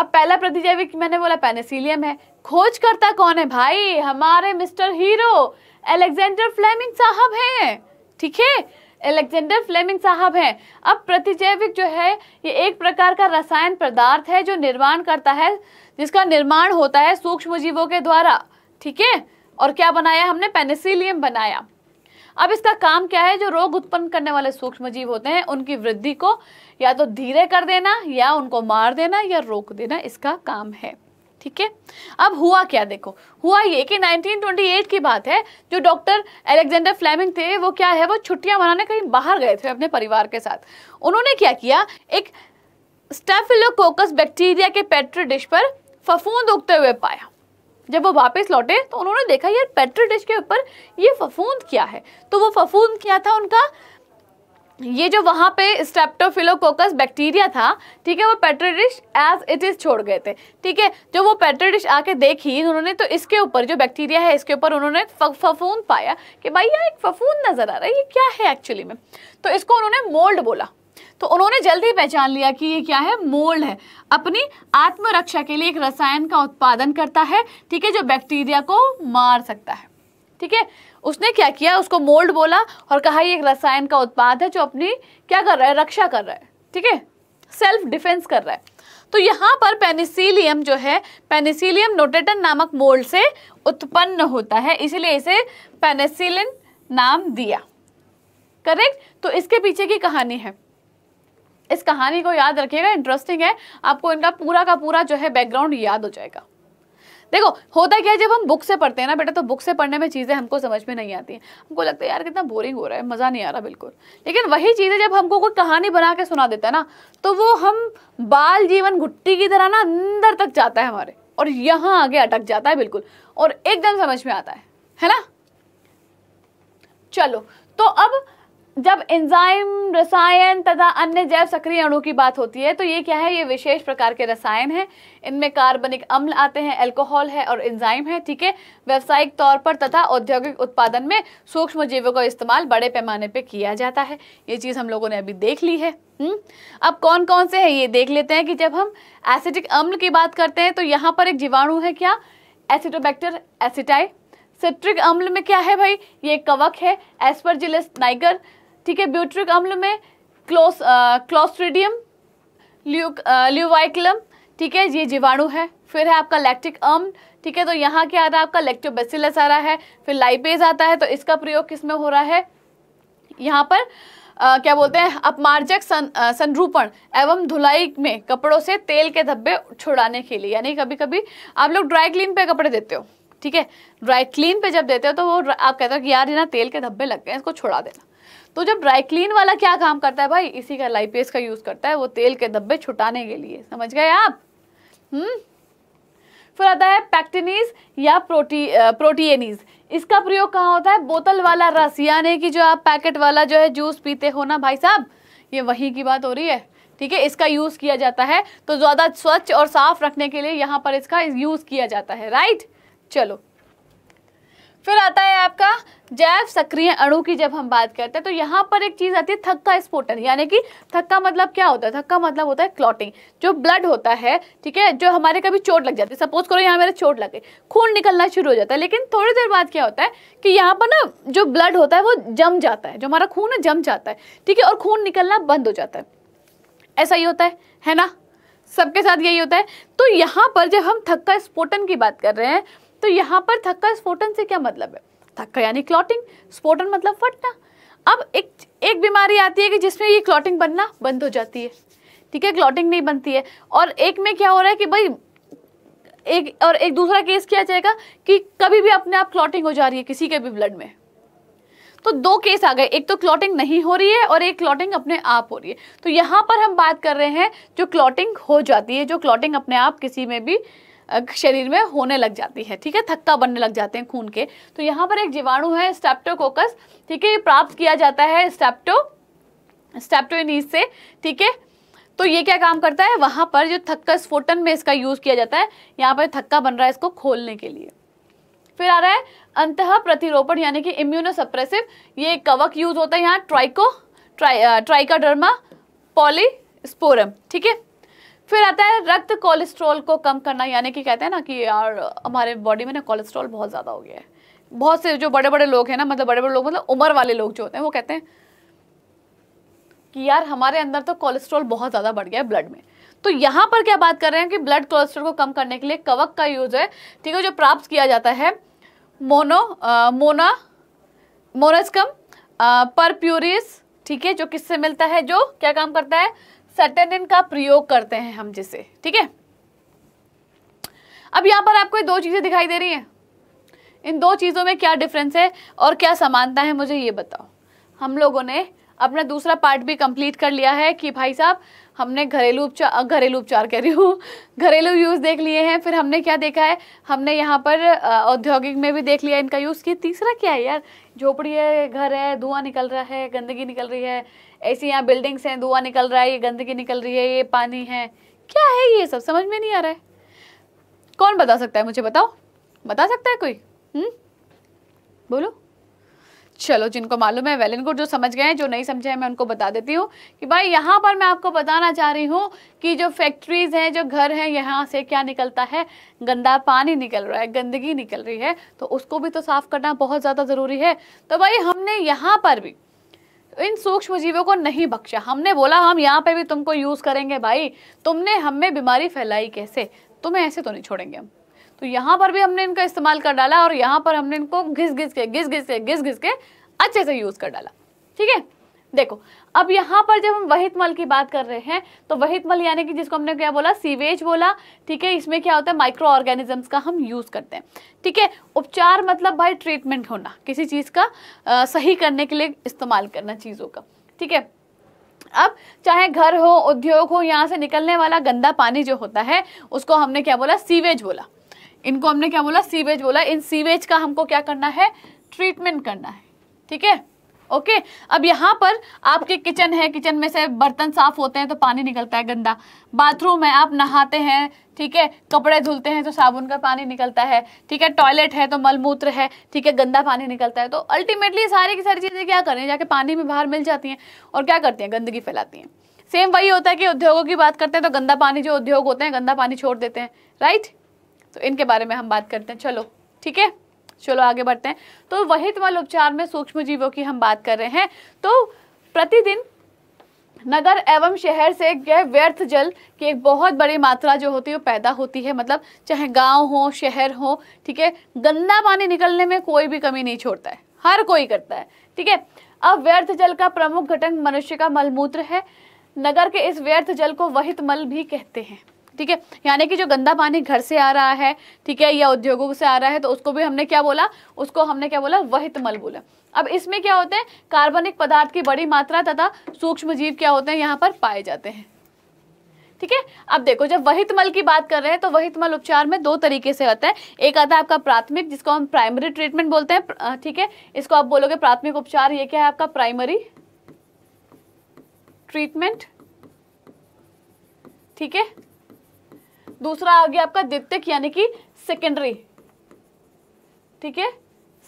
अब पहला प्रतिजैविक मैंने बोला पेनेसिलियम है खोजकर्ता कौन है भाई हमारे मिस्टर हीरो एलेक्जेंडर फ्लेमिंग साहब हैं ठीक है एलेक्जेंडर फ्लेमिंग साहब हैं अब प्रतिजैविक जो है ये एक प्रकार का रसायन पदार्थ है जो निर्माण करता है जिसका निर्माण होता है सूक्ष्म जीवों के द्वारा ठीक है और क्या बनाया हमने पेनिसिलियम बनाया अब इसका काम क्या है जो रोग उत्पन्न करने वाले सूक्ष्म जीव होते हैं उनकी वृद्धि को या तो धीरे कर देना या उनको मार देना या रोक देना इसका काम है ठीक है अब हुआ क्या देखो हुआ ये कि 1928 की बात है जो डॉक्टर एलेक्जेंडर फ्लेमिंग थे वो क्या है वो छुट्टियां मनाने कहीं बाहर गए थे अपने परिवार के साथ उन्होंने क्या किया एक स्टेफिलोकोकस बैक्टीरिया के पेट्री डिश पर फफूंद उगते हुए पाया जब वो वापस लौटे तो उन्होंने देखा यार पेट्री डिश के ऊपर ये फफूंद क्या है तो वो फफूंद क्या था उनका ये जो वहाँ पे स्टेप्टोफिलोकोकस बैक्टीरिया था ठीक है वो पेट्रोडिश एज इट इज़ छोड़ गए थे ठीक है जो वो पेट्रोडिश आके देखी उन्होंने तो इसके ऊपर जो बैक्टीरिया है इसके ऊपर उन्होंने फफूंद पाया कि भाई यार एक फफूंद नज़र आ रहा है ये क्या है एक्चुअली में तो इसको उन्होंने मोल्ड बोला तो उन्होंने जल्दी पहचान लिया कि ये क्या है मोल्ड है अपनी आत्मरक्षा के लिए एक रसायन का उत्पादन करता है ठीक है जो बैक्टीरिया को मार सकता है ठीक है उसने क्या किया उसको मोल्ड बोला और कहा ये एक रसायन का उत्पाद है जो अपनी क्या कर रहा है रक्षा कर रहा है ठीक है सेल्फ डिफेंस कर रहा है तो यहाँ पर पेनिसिलियम जो है पेनिसिलियम नोटेटन नामक मोल्ड से उत्पन्न होता है इसलिए इसे पेनिसिलिन नाम दिया करेक्ट तो इसके पीछे की कहानी है इस कहानी को याद रखिएगा इंटरेस्टिंग है आपको इनका पूरा का पूरा जो है बैकग्राउंड याद हो जाएगा देखो होता क्या है जब हम बुक से पढ़ते हैं ना बेटा तो बुक से पढ़ने में चीज़ें हमको समझ में नहीं आती हैं हमको लगता है यार कितना बोरिंग हो रहा है मज़ा नहीं आ रहा बिल्कुल लेकिन वही चीज़ें जब हमको कोई कहानी बना के सुना देता है ना तो वो हम बाल जीवन घुट्टी की तरह ना अंदर तक जाता है हमारे और यहाँ आगे अटक जाता है बिल्कुल और एकदम समझ में आता है है ना चलो तो अब जब एंजाइम रसायन तथा अन्य जैव सक्रिय अणु की बात होती है तो ये क्या है ये विशेष प्रकार के रसायन हैं इनमें कार्बनिक अम्ल आते हैं अल्कोहल है और एंजाइम है ठीक है व्यावसायिक तौर पर तथा औद्योगिक उत्पादन में सूक्ष्म जीवों का इस्तेमाल बड़े पैमाने पर किया जाता है ये चीज़ हम लोगों ने अभी देख ली है हुँ? हम्म? अब कौन कौन से हैं ये देख लेते हैं कि जब हम एसिडिक अम्ल की बात करते हैं तो यहाँ पर एक जीवाणु है क्या एसिडोबैक्टर एसिटाई सिट्रिक अम्ल में क्या है भाई ये कवक है एस्परजिलस नाइगर ठीक है ब्यूट्रिक अम्ल में क्लोस क्लोस्ट्रीडियम ल्यूवाइकलम ठीक है ये जीवाणु है फिर है आपका लैक्टिक अम्ल ठीक है तो यहाँ क्या आ रहा है आपका लेक्टोबेसिलस आ रहा है फिर लाइपेज आता है तो इसका प्रयोग किस में हो रहा है यहाँ पर आ, क्या बोलते हैं अपमार्जक सं, संरूपण एवं धुलाई में कपड़ों से तेल के धब्बे छुड़ाने के लिए यानी कभी कभी आप लोग ड्राई क्लीन पे कपड़े देते हो ठीक है ड्राई क्लीन पे जब देते हो तो वो आप कहते हो कि यार ना तेल के धब्बे लग गए इसको छुड़ा देना तो जब ड्राई क्लीन वाला क्या काम करता है भाई इसी का लाइपेस का यूज़ करता है वो तेल के धब्बे छुटाने के लिए समझ गए आप हम्म फिर आता है पैक्टिनीज या प्रोटी प्रोटीनीज इसका प्रयोग कहाँ होता है बोतल वाला रस यानी कि जो आप पैकेट वाला जो है जूस पीते हो ना भाई साहब ये वही की बात हो रही है ठीक है इसका यूज़ किया जाता है तो ज़्यादा स्वच्छ और साफ रखने के लिए यहाँ पर इसका यूज़ किया जाता है राइट चलो फिर आता है आपका जैव सक्रिय अणु की जब हम बात करते हैं तो यहाँ पर एक चीज़ आती है थक्का स्फोटन यानी कि थक्का मतलब क्या होता है थक्का मतलब होता है क्लॉटिंग जो ब्लड होता है ठीक है जो हमारे कभी चोट लग जाती है सपोज करो यहाँ मेरा चोट लग गई खून निकलना शुरू हो जाता है लेकिन थोड़ी देर बाद क्या होता है कि यहाँ पर ना जो ब्लड होता है वो जम जाता है जो हमारा खून है जम जाता है ठीक है और खून निकलना बंद हो जाता है ऐसा ही होता है है ना सबके साथ यही होता है तो यहाँ पर जब हम थक्का स्फोटन की बात कर रहे हैं तो यहाँ पर थक्का स्फोटन से क्या मतलब है थक्का यानी क्लॉटिंग स्फोटन मतलब फटना अब एक एक बीमारी आती है कि जिसमें ये क्लॉटिंग बनना बंद हो जाती है ठीक है क्लॉटिंग नहीं बनती है और एक में क्या हो रहा है कि भाई एक और एक दूसरा केस किया जाएगा कि कभी भी अपने आप क्लॉटिंग हो जा रही है किसी के भी ब्लड में तो दो केस आ गए एक तो क्लॉटिंग नहीं हो रही है और एक क्लॉटिंग अपने आप हो रही है तो यहाँ पर हम बात कर रहे हैं जो क्लॉटिंग हो जाती है जो क्लॉटिंग अपने आप किसी में भी शरीर में होने लग जाती है ठीक है थक्का बनने लग जाते हैं खून के तो यहाँ पर एक जीवाणु है स्टेप्टोकोकस ठीक है ये प्राप्त किया जाता है स्टेप्टो स्टेप्टोनीस से ठीक है तो ये क्या काम करता है वहाँ पर जो थक्का स्फोटन में इसका यूज़ किया जाता है यहाँ पर थक्का बन रहा है इसको खोलने के लिए फिर आ रहा है अंत प्रतिरोपण यानी कि इम्यूनो सप्रेसिव ये कवक यूज होता है यहाँ ट्राइको ट्राइ ट्राइकाडर्मा पॉलीस्पोरम ठीक है फिर आता है रक्त कोलेस्ट्रॉल को कम करना यानी कि कहते हैं ना कि यार हमारे बॉडी में ना कोलेस्ट्रॉल बहुत ज़्यादा हो गया है बहुत से जो बड़े बड़े लोग हैं ना मतलब बड़े बड़े लोग मतलब उम्र वाले लोग जो होते हैं वो कहते हैं कि यार हमारे अंदर तो कोलेस्ट्रॉल बहुत ज़्यादा बढ़ गया है ब्लड में तो यहाँ पर क्या बात कर रहे हैं कि ब्लड कोलेस्ट्रॉल को कम करने के लिए कवक का यूज है ठीक है जो प्राप्त किया जाता है मोनो मोना मोरस्कम परप्यूरिस ठीक है जो किससे मिलता है जो क्या काम करता है सर्टेनिन का प्रयोग करते हैं हम जिसे ठीक है अब यहाँ पर आपको दो चीज़ें दिखाई दे रही हैं इन दो चीज़ों में क्या डिफरेंस है और क्या समानता है मुझे ये बताओ हम लोगों ने अपना दूसरा पार्ट भी कंप्लीट कर लिया है कि भाई साहब हमने घरेलू उपचार घरेलू उपचार कह रही हूँ घरेलू यूज़ देख लिए हैं फिर हमने क्या देखा है हमने यहाँ पर औद्योगिक में भी देख लिया इनका यूज़ किया तीसरा क्या है यार झोपड़ी है घर है धुआं निकल रहा है गंदगी निकल रही है ऐसी यहाँ बिल्डिंग्स हैं धुआं निकल रहा है ये गंदगी निकल रही है ये पानी है क्या है ये सब समझ में नहीं आ रहा है कौन बता सकता है मुझे बताओ बता सकता है कोई हम्म बोलो चलो जिनको मालूम है वेल एंड गुड जो समझ गए हैं जो नहीं समझे हैं मैं उनको बता देती हूँ कि भाई यहाँ पर मैं आपको बताना चाह रही हूँ कि जो फैक्ट्रीज हैं जो घर हैं यहाँ से क्या निकलता है गंदा पानी निकल रहा है गंदगी निकल रही है तो उसको भी तो साफ़ करना बहुत ज़्यादा ज़रूरी है तो भाई हमने यहाँ पर भी इन सूक्ष्म जीवों को नहीं बख्शा हमने बोला हम यहाँ पे भी तुमको यूज़ करेंगे भाई तुमने हमें बीमारी फैलाई कैसे तुम्हें ऐसे तो नहीं छोड़ेंगे हम तो यहाँ पर भी हमने इनका इस्तेमाल कर डाला और यहाँ पर हमने इनको घिस घिस के घिस घिस के घिस घिस के अच्छे से यूज़ कर डाला ठीक है देखो अब यहाँ पर जब हम वहित मल की बात कर रहे हैं तो वहित मल यानी कि जिसको हमने क्या बोला सीवेज बोला ठीक है इसमें क्या होता है माइक्रो ऑर्गेनिजम्स का हम यूज़ करते हैं ठीक है उपचार मतलब भाई ट्रीटमेंट होना किसी चीज़ का आ, सही करने के लिए इस्तेमाल करना चीज़ों का ठीक है अब चाहे घर हो उद्योग हो यहाँ से निकलने वाला गंदा पानी जो होता है उसको हमने क्या बोला सीवेज बोला इनको हमने क्या बोला सीवेज बोला इन सीवेज का हमको क्या करना है ट्रीटमेंट करना है ठीक है ओके अब यहाँ पर आपके किचन है किचन में से बर्तन साफ होते हैं तो पानी निकलता है गंदा बाथरूम है आप नहाते हैं ठीक है कपड़े धुलते हैं तो साबुन का पानी निकलता है ठीक है टॉयलेट है तो मलमूत्र है ठीक है गंदा पानी निकलता है तो अल्टीमेटली सारी की सारी चीज़ें क्या करें जाके पानी में बाहर मिल जाती हैं और क्या करती हैं गंदगी फैलाती हैं सेम वही होता है कि उद्योगों की बात करते हैं तो गंदा पानी जो उद्योग होते हैं गंदा पानी छोड़ देते हैं राइट तो इनके बारे में हम बात करते हैं चलो ठीक है चलो आगे बढ़ते हैं तो वहित मल उपचार में सूक्ष्म जीवों की हम बात कर रहे हैं तो प्रतिदिन नगर एवं शहर से गए व्यर्थ जल की एक बहुत बड़ी मात्रा जो होती है वो पैदा होती है मतलब चाहे गांव हो शहर हो ठीक है गंदा पानी निकलने में कोई भी कमी नहीं छोड़ता है हर कोई करता है ठीक है अब व्यर्थ जल का प्रमुख घटक मनुष्य का मलमूत्र है नगर के इस व्यर्थ जल को वहित मल भी कहते हैं ठीक है यानी कि जो गंदा पानी घर से आ रहा है ठीक है या उद्योगों से आ रहा है तो उसको भी हमने क्या बोला उसको हमने क्या बोला वहित मल बोला अब इसमें क्या होते हैं कार्बनिक पदार्थ की बड़ी मात्रा तथा सूक्ष्म जीव क्या होते हैं यहाँ पर पाए जाते हैं ठीक है अब देखो जब वहित मल की बात कर रहे हैं तो वहित मल उपचार में दो तरीके से आता है एक आता है आपका प्राथमिक जिसको हम प्राइमरी ट्रीटमेंट बोलते हैं ठीक है इसको आप बोलोगे प्राथमिक उपचार ये क्या है आपका प्राइमरी ट्रीटमेंट ठीक है दूसरा आ गया आपका द्वितीय यानी कि सेकेंडरी ठीक है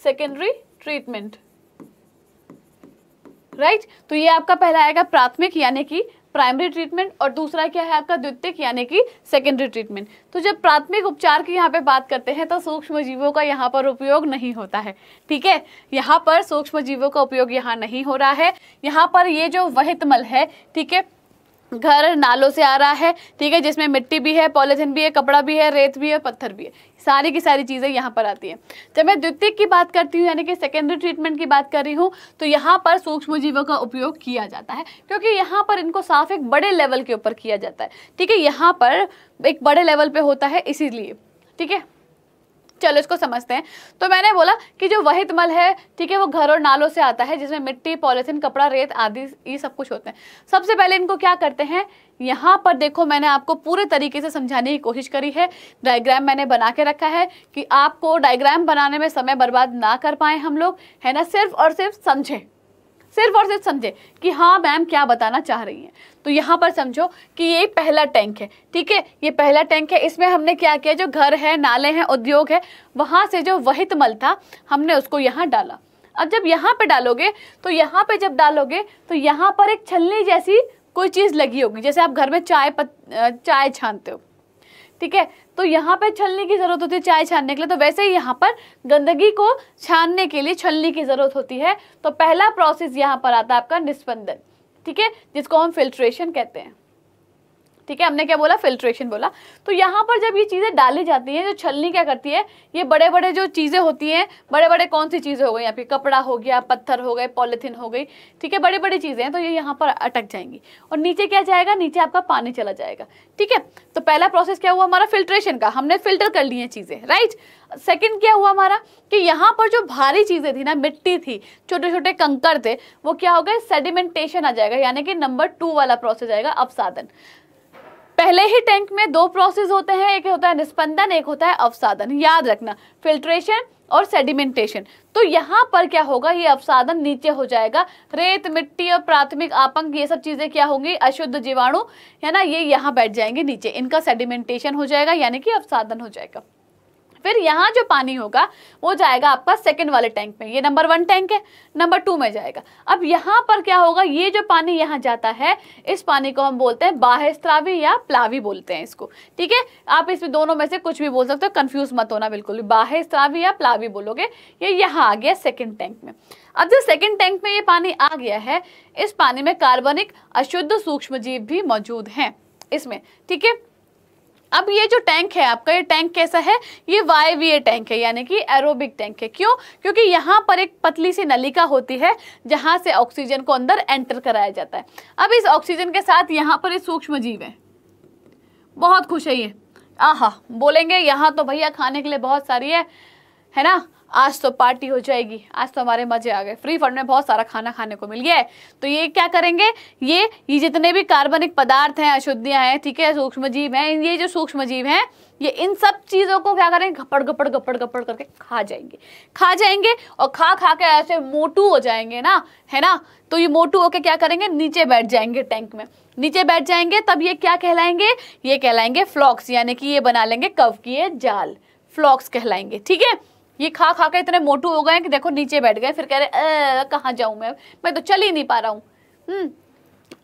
सेकेंडरी ट्रीटमेंट राइट तो ये आपका पहला आएगा प्राथमिक यानी कि प्राइमरी ट्रीटमेंट और दूसरा क्या है आपका द्वितीयक यानी कि सेकेंडरी ट्रीटमेंट तो जब प्राथमिक उपचार की यहाँ पे बात करते हैं तो सूक्ष्म जीवों का यहाँ पर उपयोग नहीं होता है ठीक है यहाँ पर सूक्ष्म जीवों का उपयोग यहाँ नहीं हो रहा है यहाँ पर ये जो वहितमल है ठीक है घर नालों से आ रहा है ठीक है जिसमें मिट्टी भी है पॉलीथिन भी है कपड़ा भी है रेत भी है पत्थर भी है सारी की सारी चीज़ें यहाँ पर आती हैं जब मैं द्वितीय की बात करती हूँ यानी कि सेकेंडरी ट्रीटमेंट की बात कर रही हूँ तो यहाँ पर सूक्ष्म जीवों का उपयोग किया जाता है क्योंकि यहाँ पर इनको साफ एक बड़े लेवल के ऊपर किया जाता है ठीक है यहाँ पर एक बड़े लेवल पर होता है इसीलिए ठीक है चलो इसको समझते हैं तो मैंने बोला कि जो वहित मल है ठीक है वो घर और नालों से आता है जिसमें मिट्टी पॉलिथिन कपड़ा रेत आदि ये सब कुछ होते हैं सबसे पहले इनको क्या करते हैं यहाँ पर देखो मैंने आपको पूरे तरीके से समझाने की कोशिश करी है डायग्राम मैंने बना के रखा है कि आपको डायग्राम बनाने में समय बर्बाद ना कर पाए हम लोग है ना सिर्फ और सिर्फ समझें सिर्फ और सिर्फ समझे कि हाँ मैम क्या बताना चाह रही हैं तो यहाँ पर समझो कि ये पहला टैंक है ठीक है ये पहला टैंक है इसमें हमने क्या किया जो घर है नाले हैं उद्योग है वहाँ से जो वहित मल था हमने उसको यहाँ डाला अब जब यहाँ पे डालोगे तो यहाँ पे जब डालोगे तो यहाँ पर एक छलनी जैसी कोई चीज़ लगी होगी जैसे आप घर में चाय पत, चाय छानते हो ठीक है तो यहाँ पे छलनी की ज़रूरत होती है चाय छानने के लिए तो वैसे ही यहाँ पर गंदगी को छानने के लिए छलनी की ज़रूरत होती है तो पहला प्रोसेस यहाँ पर आता है आपका निस्पंदन ठीक है जिसको हम फिल्ट्रेशन कहते हैं ठीक है हमने क्या बोला फिल्ट्रेशन बोला तो यहाँ पर जब ये चीज़ें डाली जाती हैं जो छलनी क्या करती है ये बड़े बड़े जो चीज़ें होती हैं बड़े बड़े कौन सी चीज़ें हो गई यहाँ पे कपड़ा हो गया पत्थर हो गए पॉलीथीन हो गई ठीक है बड़ी बड़ी चीज़ें हैं तो ये यहाँ पर अटक जाएंगी और नीचे क्या जाएगा नीचे आपका पानी चला जाएगा ठीक है तो पहला प्रोसेस क्या हुआ हमारा फिल्ट्रेशन का हमने फिल्टर कर लिए चीज़ें राइट सेकेंड क्या हुआ हमारा कि यहाँ पर जो भारी चीज़ें थी ना मिट्टी थी छोटे छोटे कंकर थे वो क्या हो गए सेडिमेंटेशन आ जाएगा यानी कि नंबर टू वाला प्रोसेस आएगा अपसादन पहले ही टैंक में दो प्रोसेस होते हैं एक होता है निस्पंदन एक होता है अवसादन याद रखना फिल्ट्रेशन और सेडिमेंटेशन तो यहाँ पर क्या होगा ये अवसादन नीचे हो जाएगा रेत मिट्टी और प्राथमिक आपंग ये सब चीज़ें क्या होंगी अशुद्ध जीवाणु है ना ये यहाँ बैठ जाएंगे नीचे इनका सेडिमेंटेशन हो जाएगा यानी कि अवसादन हो जाएगा फिर यहाँ जो पानी होगा वो जाएगा आपका सेकेंड वाले टैंक में ये नंबर वन टैंक है नंबर टू में जाएगा अब यहाँ पर क्या होगा ये जो पानी यहाँ जाता है इस पानी को हम बोलते हैं बाहस्त्रावी या प्लावी बोलते हैं इसको ठीक है आप इसमें दोनों में से कुछ भी बोल सकते हो कन्फ्यूज मत होना बिल्कुल भी बाहस्त्रावी या प्लावी बोलोगे ये यहाँ आ गया सेकेंड टैंक में अब जो सेकेंड टैंक में ये पानी आ गया है इस पानी में कार्बनिक अशुद्ध सूक्ष्म जीव भी मौजूद हैं इसमें ठीक है अब ये जो टैंक है आपका ये टैंक कैसा है ये वायवीय टैंक है यानी कि एरोबिक टैंक है क्यों क्योंकि यहाँ पर एक पतली सी नलिका होती है जहाँ से ऑक्सीजन को अंदर एंटर कराया जाता है अब इस ऑक्सीजन के साथ यहाँ पर एक सूक्ष्म जीव है बहुत खुश है ये आहा बोलेंगे यहाँ तो भैया खाने के लिए बहुत सारी है है ना आज तो पार्टी हो जाएगी आज तो हमारे मजे आ गए फ्री फंड में बहुत सारा खाना खाने को मिल गया है तो ये क्या करेंगे ये ये जितने भी कार्बनिक पदार्थ हैं अशुद्धियां हैं ठीक है सूक्ष्म जीव हैं ये जो सूक्ष्म जीव हैं ये इन सब चीज़ों को क्या करेंगे घपड़ घपड़ घपड़ घपड़ करके खा जाएंगे खा जाएंगे और खा खा के ऐसे मोटू हो जाएंगे ना है ना तो ये मोटू होके क्या करेंगे नीचे बैठ जाएंगे टैंक में नीचे बैठ जाएंगे तब ये क्या कहलाएंगे ये कहलाएंगे फ्लॉक्स यानी कि ये बना लेंगे कव की जाल फ्लॉक्स कहलाएंगे ठीक है ये खा खा के इतने मोटू हो गए कि देखो नीचे बैठ गए फिर कह रहे कहाँ जाऊं मैं मैं तो चल ही नहीं पा रहा हूँ हम्म।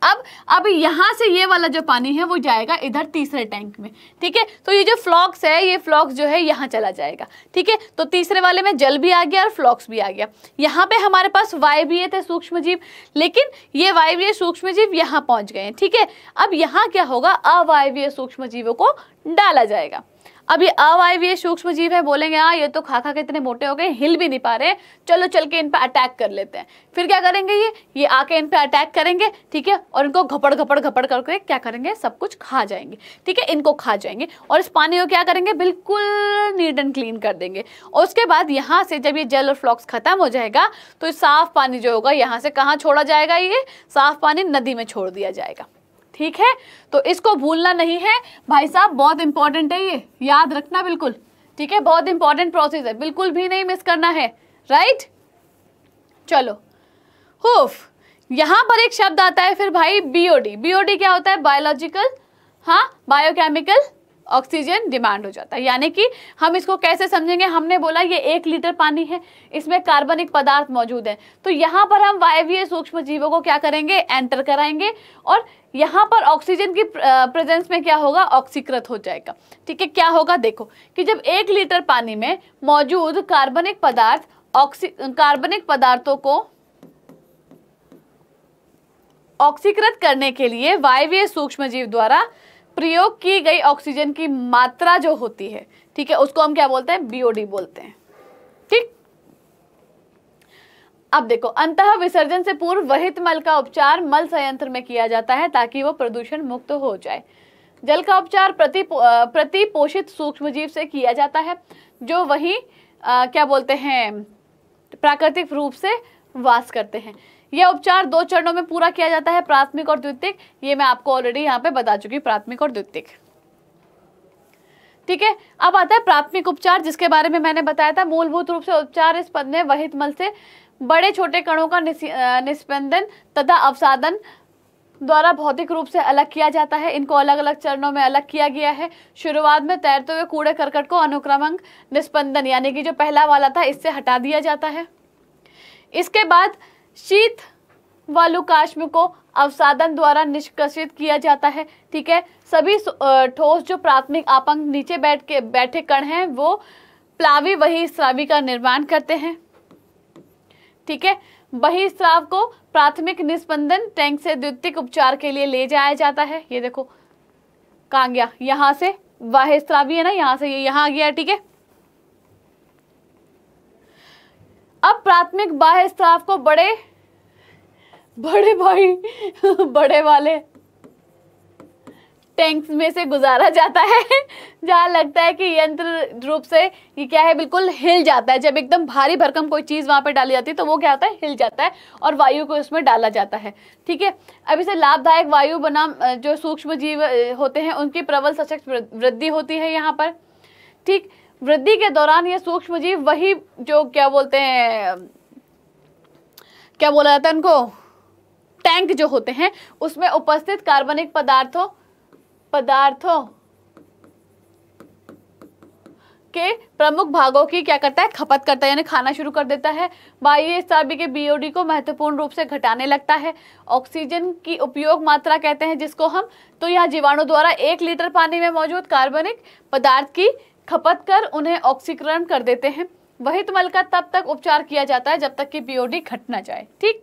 अब अब यहाँ से ये वाला जो पानी है वो जाएगा इधर तीसरे टैंक में ठीक है तो ये जो फ्लॉक्स है ये फ्लॉक्स जो है यहाँ चला जाएगा ठीक है तो तीसरे वाले में जल भी आ गया और फ्लॉक्स भी आ गया यहाँ पे हमारे पास भी थे सूक्ष्म जीव लेकिन ये वायवीय सूक्ष्म जीव यहाँ पहुँच गए ठीक है अब यहाँ क्या होगा अवायवीय सूक्ष्म जीवों को डाला जाएगा अभी अवायवीय सूक्ष्म जीव है बोलेंगे हाँ ये तो खा खा के इतने मोटे हो गए हिल भी नहीं पा रहे चलो चल के इन पर अटैक कर लेते हैं फिर क्या करेंगे ये ये आके इन पर अटैक करेंगे ठीक है और इनको घपड़ घपड़ घपड़ करके क्या करेंगे सब कुछ खा जाएंगे ठीक है इनको खा जाएंगे और इस पानी को क्या करेंगे बिल्कुल नीट एंड क्लीन कर देंगे और उसके बाद यहाँ से जब ये जेल और फ्लॉक्स खत्म हो जाएगा तो साफ पानी जो होगा यहाँ से कहाँ छोड़ा जाएगा ये साफ पानी नदी में छोड़ दिया जाएगा ठीक है तो इसको भूलना नहीं है भाई साहब बहुत इंपॉर्टेंट है ये याद रखना बिल्कुल ठीक है बहुत इंपॉर्टेंट प्रोसेस है बिल्कुल भी नहीं मिस करना है राइट चलो हुफ यहां पर एक शब्द आता है फिर भाई बीओडी बीओडी क्या होता है बायोलॉजिकल हाँ बायोकेमिकल ऑक्सीजन डिमांड हो जाता है यानी कि हम इसको कैसे समझेंगे हमने बोला ये एक लीटर पानी है इसमें कार्बनिक पदार्थ मौजूद है तो यहाँ पर हम वायवीय सूक्ष्म जीवों को क्या करेंगे एंटर कराएंगे और यहाँ पर ऑक्सीजन की प्रेजेंस में क्या होगा ऑक्सीकृत हो जाएगा ठीक है क्या होगा देखो कि जब एक लीटर पानी में मौजूद कार्बनिक पदार्थ ऑक्सी कार्बनिक पदार्थों को ऑक्सीकृत करने के लिए वायवीय सूक्ष्म जीव द्वारा प्रयोग की गई ऑक्सीजन की मात्रा जो होती है ठीक है उसको हम क्या बोलते हैं बीओडी बोलते हैं ठीक अब देखो अंत विसर्जन से पूर्व वहित मल का उपचार मल संयंत्र में किया जाता है ताकि वो प्रदूषण मुक्त हो जाए जल का उपचार प्रति प्रति पोषित सूक्ष्म जीव से किया जाता है जो वही आ, क्या बोलते हैं प्राकृतिक रूप से वास करते हैं यह उपचार दो चरणों में पूरा किया जाता है प्राथमिक और द्वितीय ये मैं आपको ऑलरेडी यहाँ पे बता चुकी प्राथमिक और द्वितीय ठीक है अब आता है प्राथमिक उपचार जिसके बारे में मैंने बताया था मूलभूत रूप से उपचार इस पद में वहित मल से बड़े छोटे कणों का निष्पंदन तथा अवसादन द्वारा भौतिक रूप से अलग किया जाता है इनको अलग अलग चरणों में अलग किया गया है शुरुआत में तैरते हुए कूड़े करकट को अनुक्रमक निष्पंदन यानी कि जो पहला वाला था इससे हटा दिया जाता है इसके बाद शीत काश्म को अवसादन द्वारा निष्कर्षित किया जाता है ठीक है सभी ठोस जो प्राथमिक आपंग नीचे बैठ के बैठे कण हैं वो प्लावी वही स्रावी का निर्माण करते हैं ठीक है वही स्राव को प्राथमिक निस्पंदन टैंक से द्वितीय उपचार के लिए ले जाया जाता है ये देखो कांग्या यहाँ से वाह स्त्रावी है ना यहाँ से ये यहाँ आ गया ठीक है अब प्राथमिक बाह्य स्त्राव को बड़े बड़े भाई बड़े वाले टैंक्स में से गुजारा जाता है जहाँ लगता है कि यंत्र रूप से ये क्या है बिल्कुल हिल जाता है जब एकदम भारी भरकम कोई चीज़ वहाँ पर डाली जाती है तो वो क्या होता है हिल जाता है और वायु को उसमें डाला जाता है ठीक है अब इसे लाभदायक वायु बनाम जो सूक्ष्म जीव होते हैं उनकी प्रबल सशक्त वृद्धि होती है यहाँ पर ठीक वृद्धि के दौरान ये सूक्ष्म जीव वही जो क्या बोलते हैं क्या बोला जाता है उनको टैंक जो होते हैं उसमें उपस्थित कार्बनिक पदार्थों पदार्थों के प्रमुख भागों की क्या करता है खपत करता है यानी खाना शुरू कर देता है बाह्य स्थापी के बीओडी को महत्वपूर्ण रूप से घटाने लगता है ऑक्सीजन की उपयोग मात्रा कहते हैं जिसको हम तो यहाँ जीवाणु द्वारा एक लीटर पानी में मौजूद कार्बनिक पदार्थ की खपत कर उन्हें ऑक्सीकरण कर देते हैं वहित तो मल का तब तक उपचार किया जाता है जब तक कि बीओडी घट ना जाए ठीक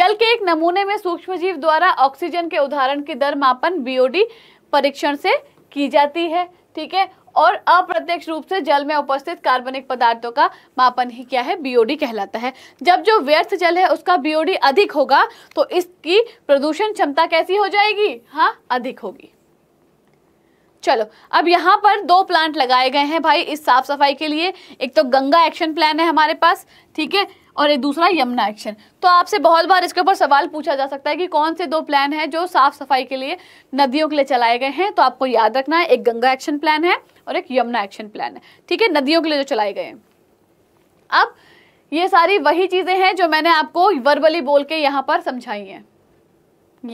जल के एक नमूने में सूक्ष्मजीव द्वारा ऑक्सीजन के उदाहरण की दर मापन बीओडी परीक्षण से की जाती है ठीक है और अप्रत्यक्ष रूप से जल में उपस्थित कार्बनिक पदार्थों का मापन ही क्या है बीओडी कहलाता है जब जो व्यर्थ जल है उसका बीओडी अधिक होगा तो इसकी प्रदूषण क्षमता कैसी हो जाएगी हाँ अधिक होगी चलो अब यहाँ पर दो प्लांट लगाए गए हैं भाई इस साफ सफाई के लिए एक तो गंगा एक्शन प्लान है हमारे पास ठीक है और एक दूसरा यमुना एक्शन तो आपसे बहुत बार इसके ऊपर सवाल पूछा जा सकता है कि कौन से दो प्लान हैं जो साफ सफाई के लिए नदियों के लिए चलाए गए हैं तो आपको याद रखना है एक गंगा एक्शन प्लान है और एक यमुना एक्शन प्लान है ठीक है नदियों के लिए जो चलाए गए हैं अब ये सारी वही चीज़ें हैं जो मैंने आपको वर्बली बोल के यहाँ पर समझाई हैं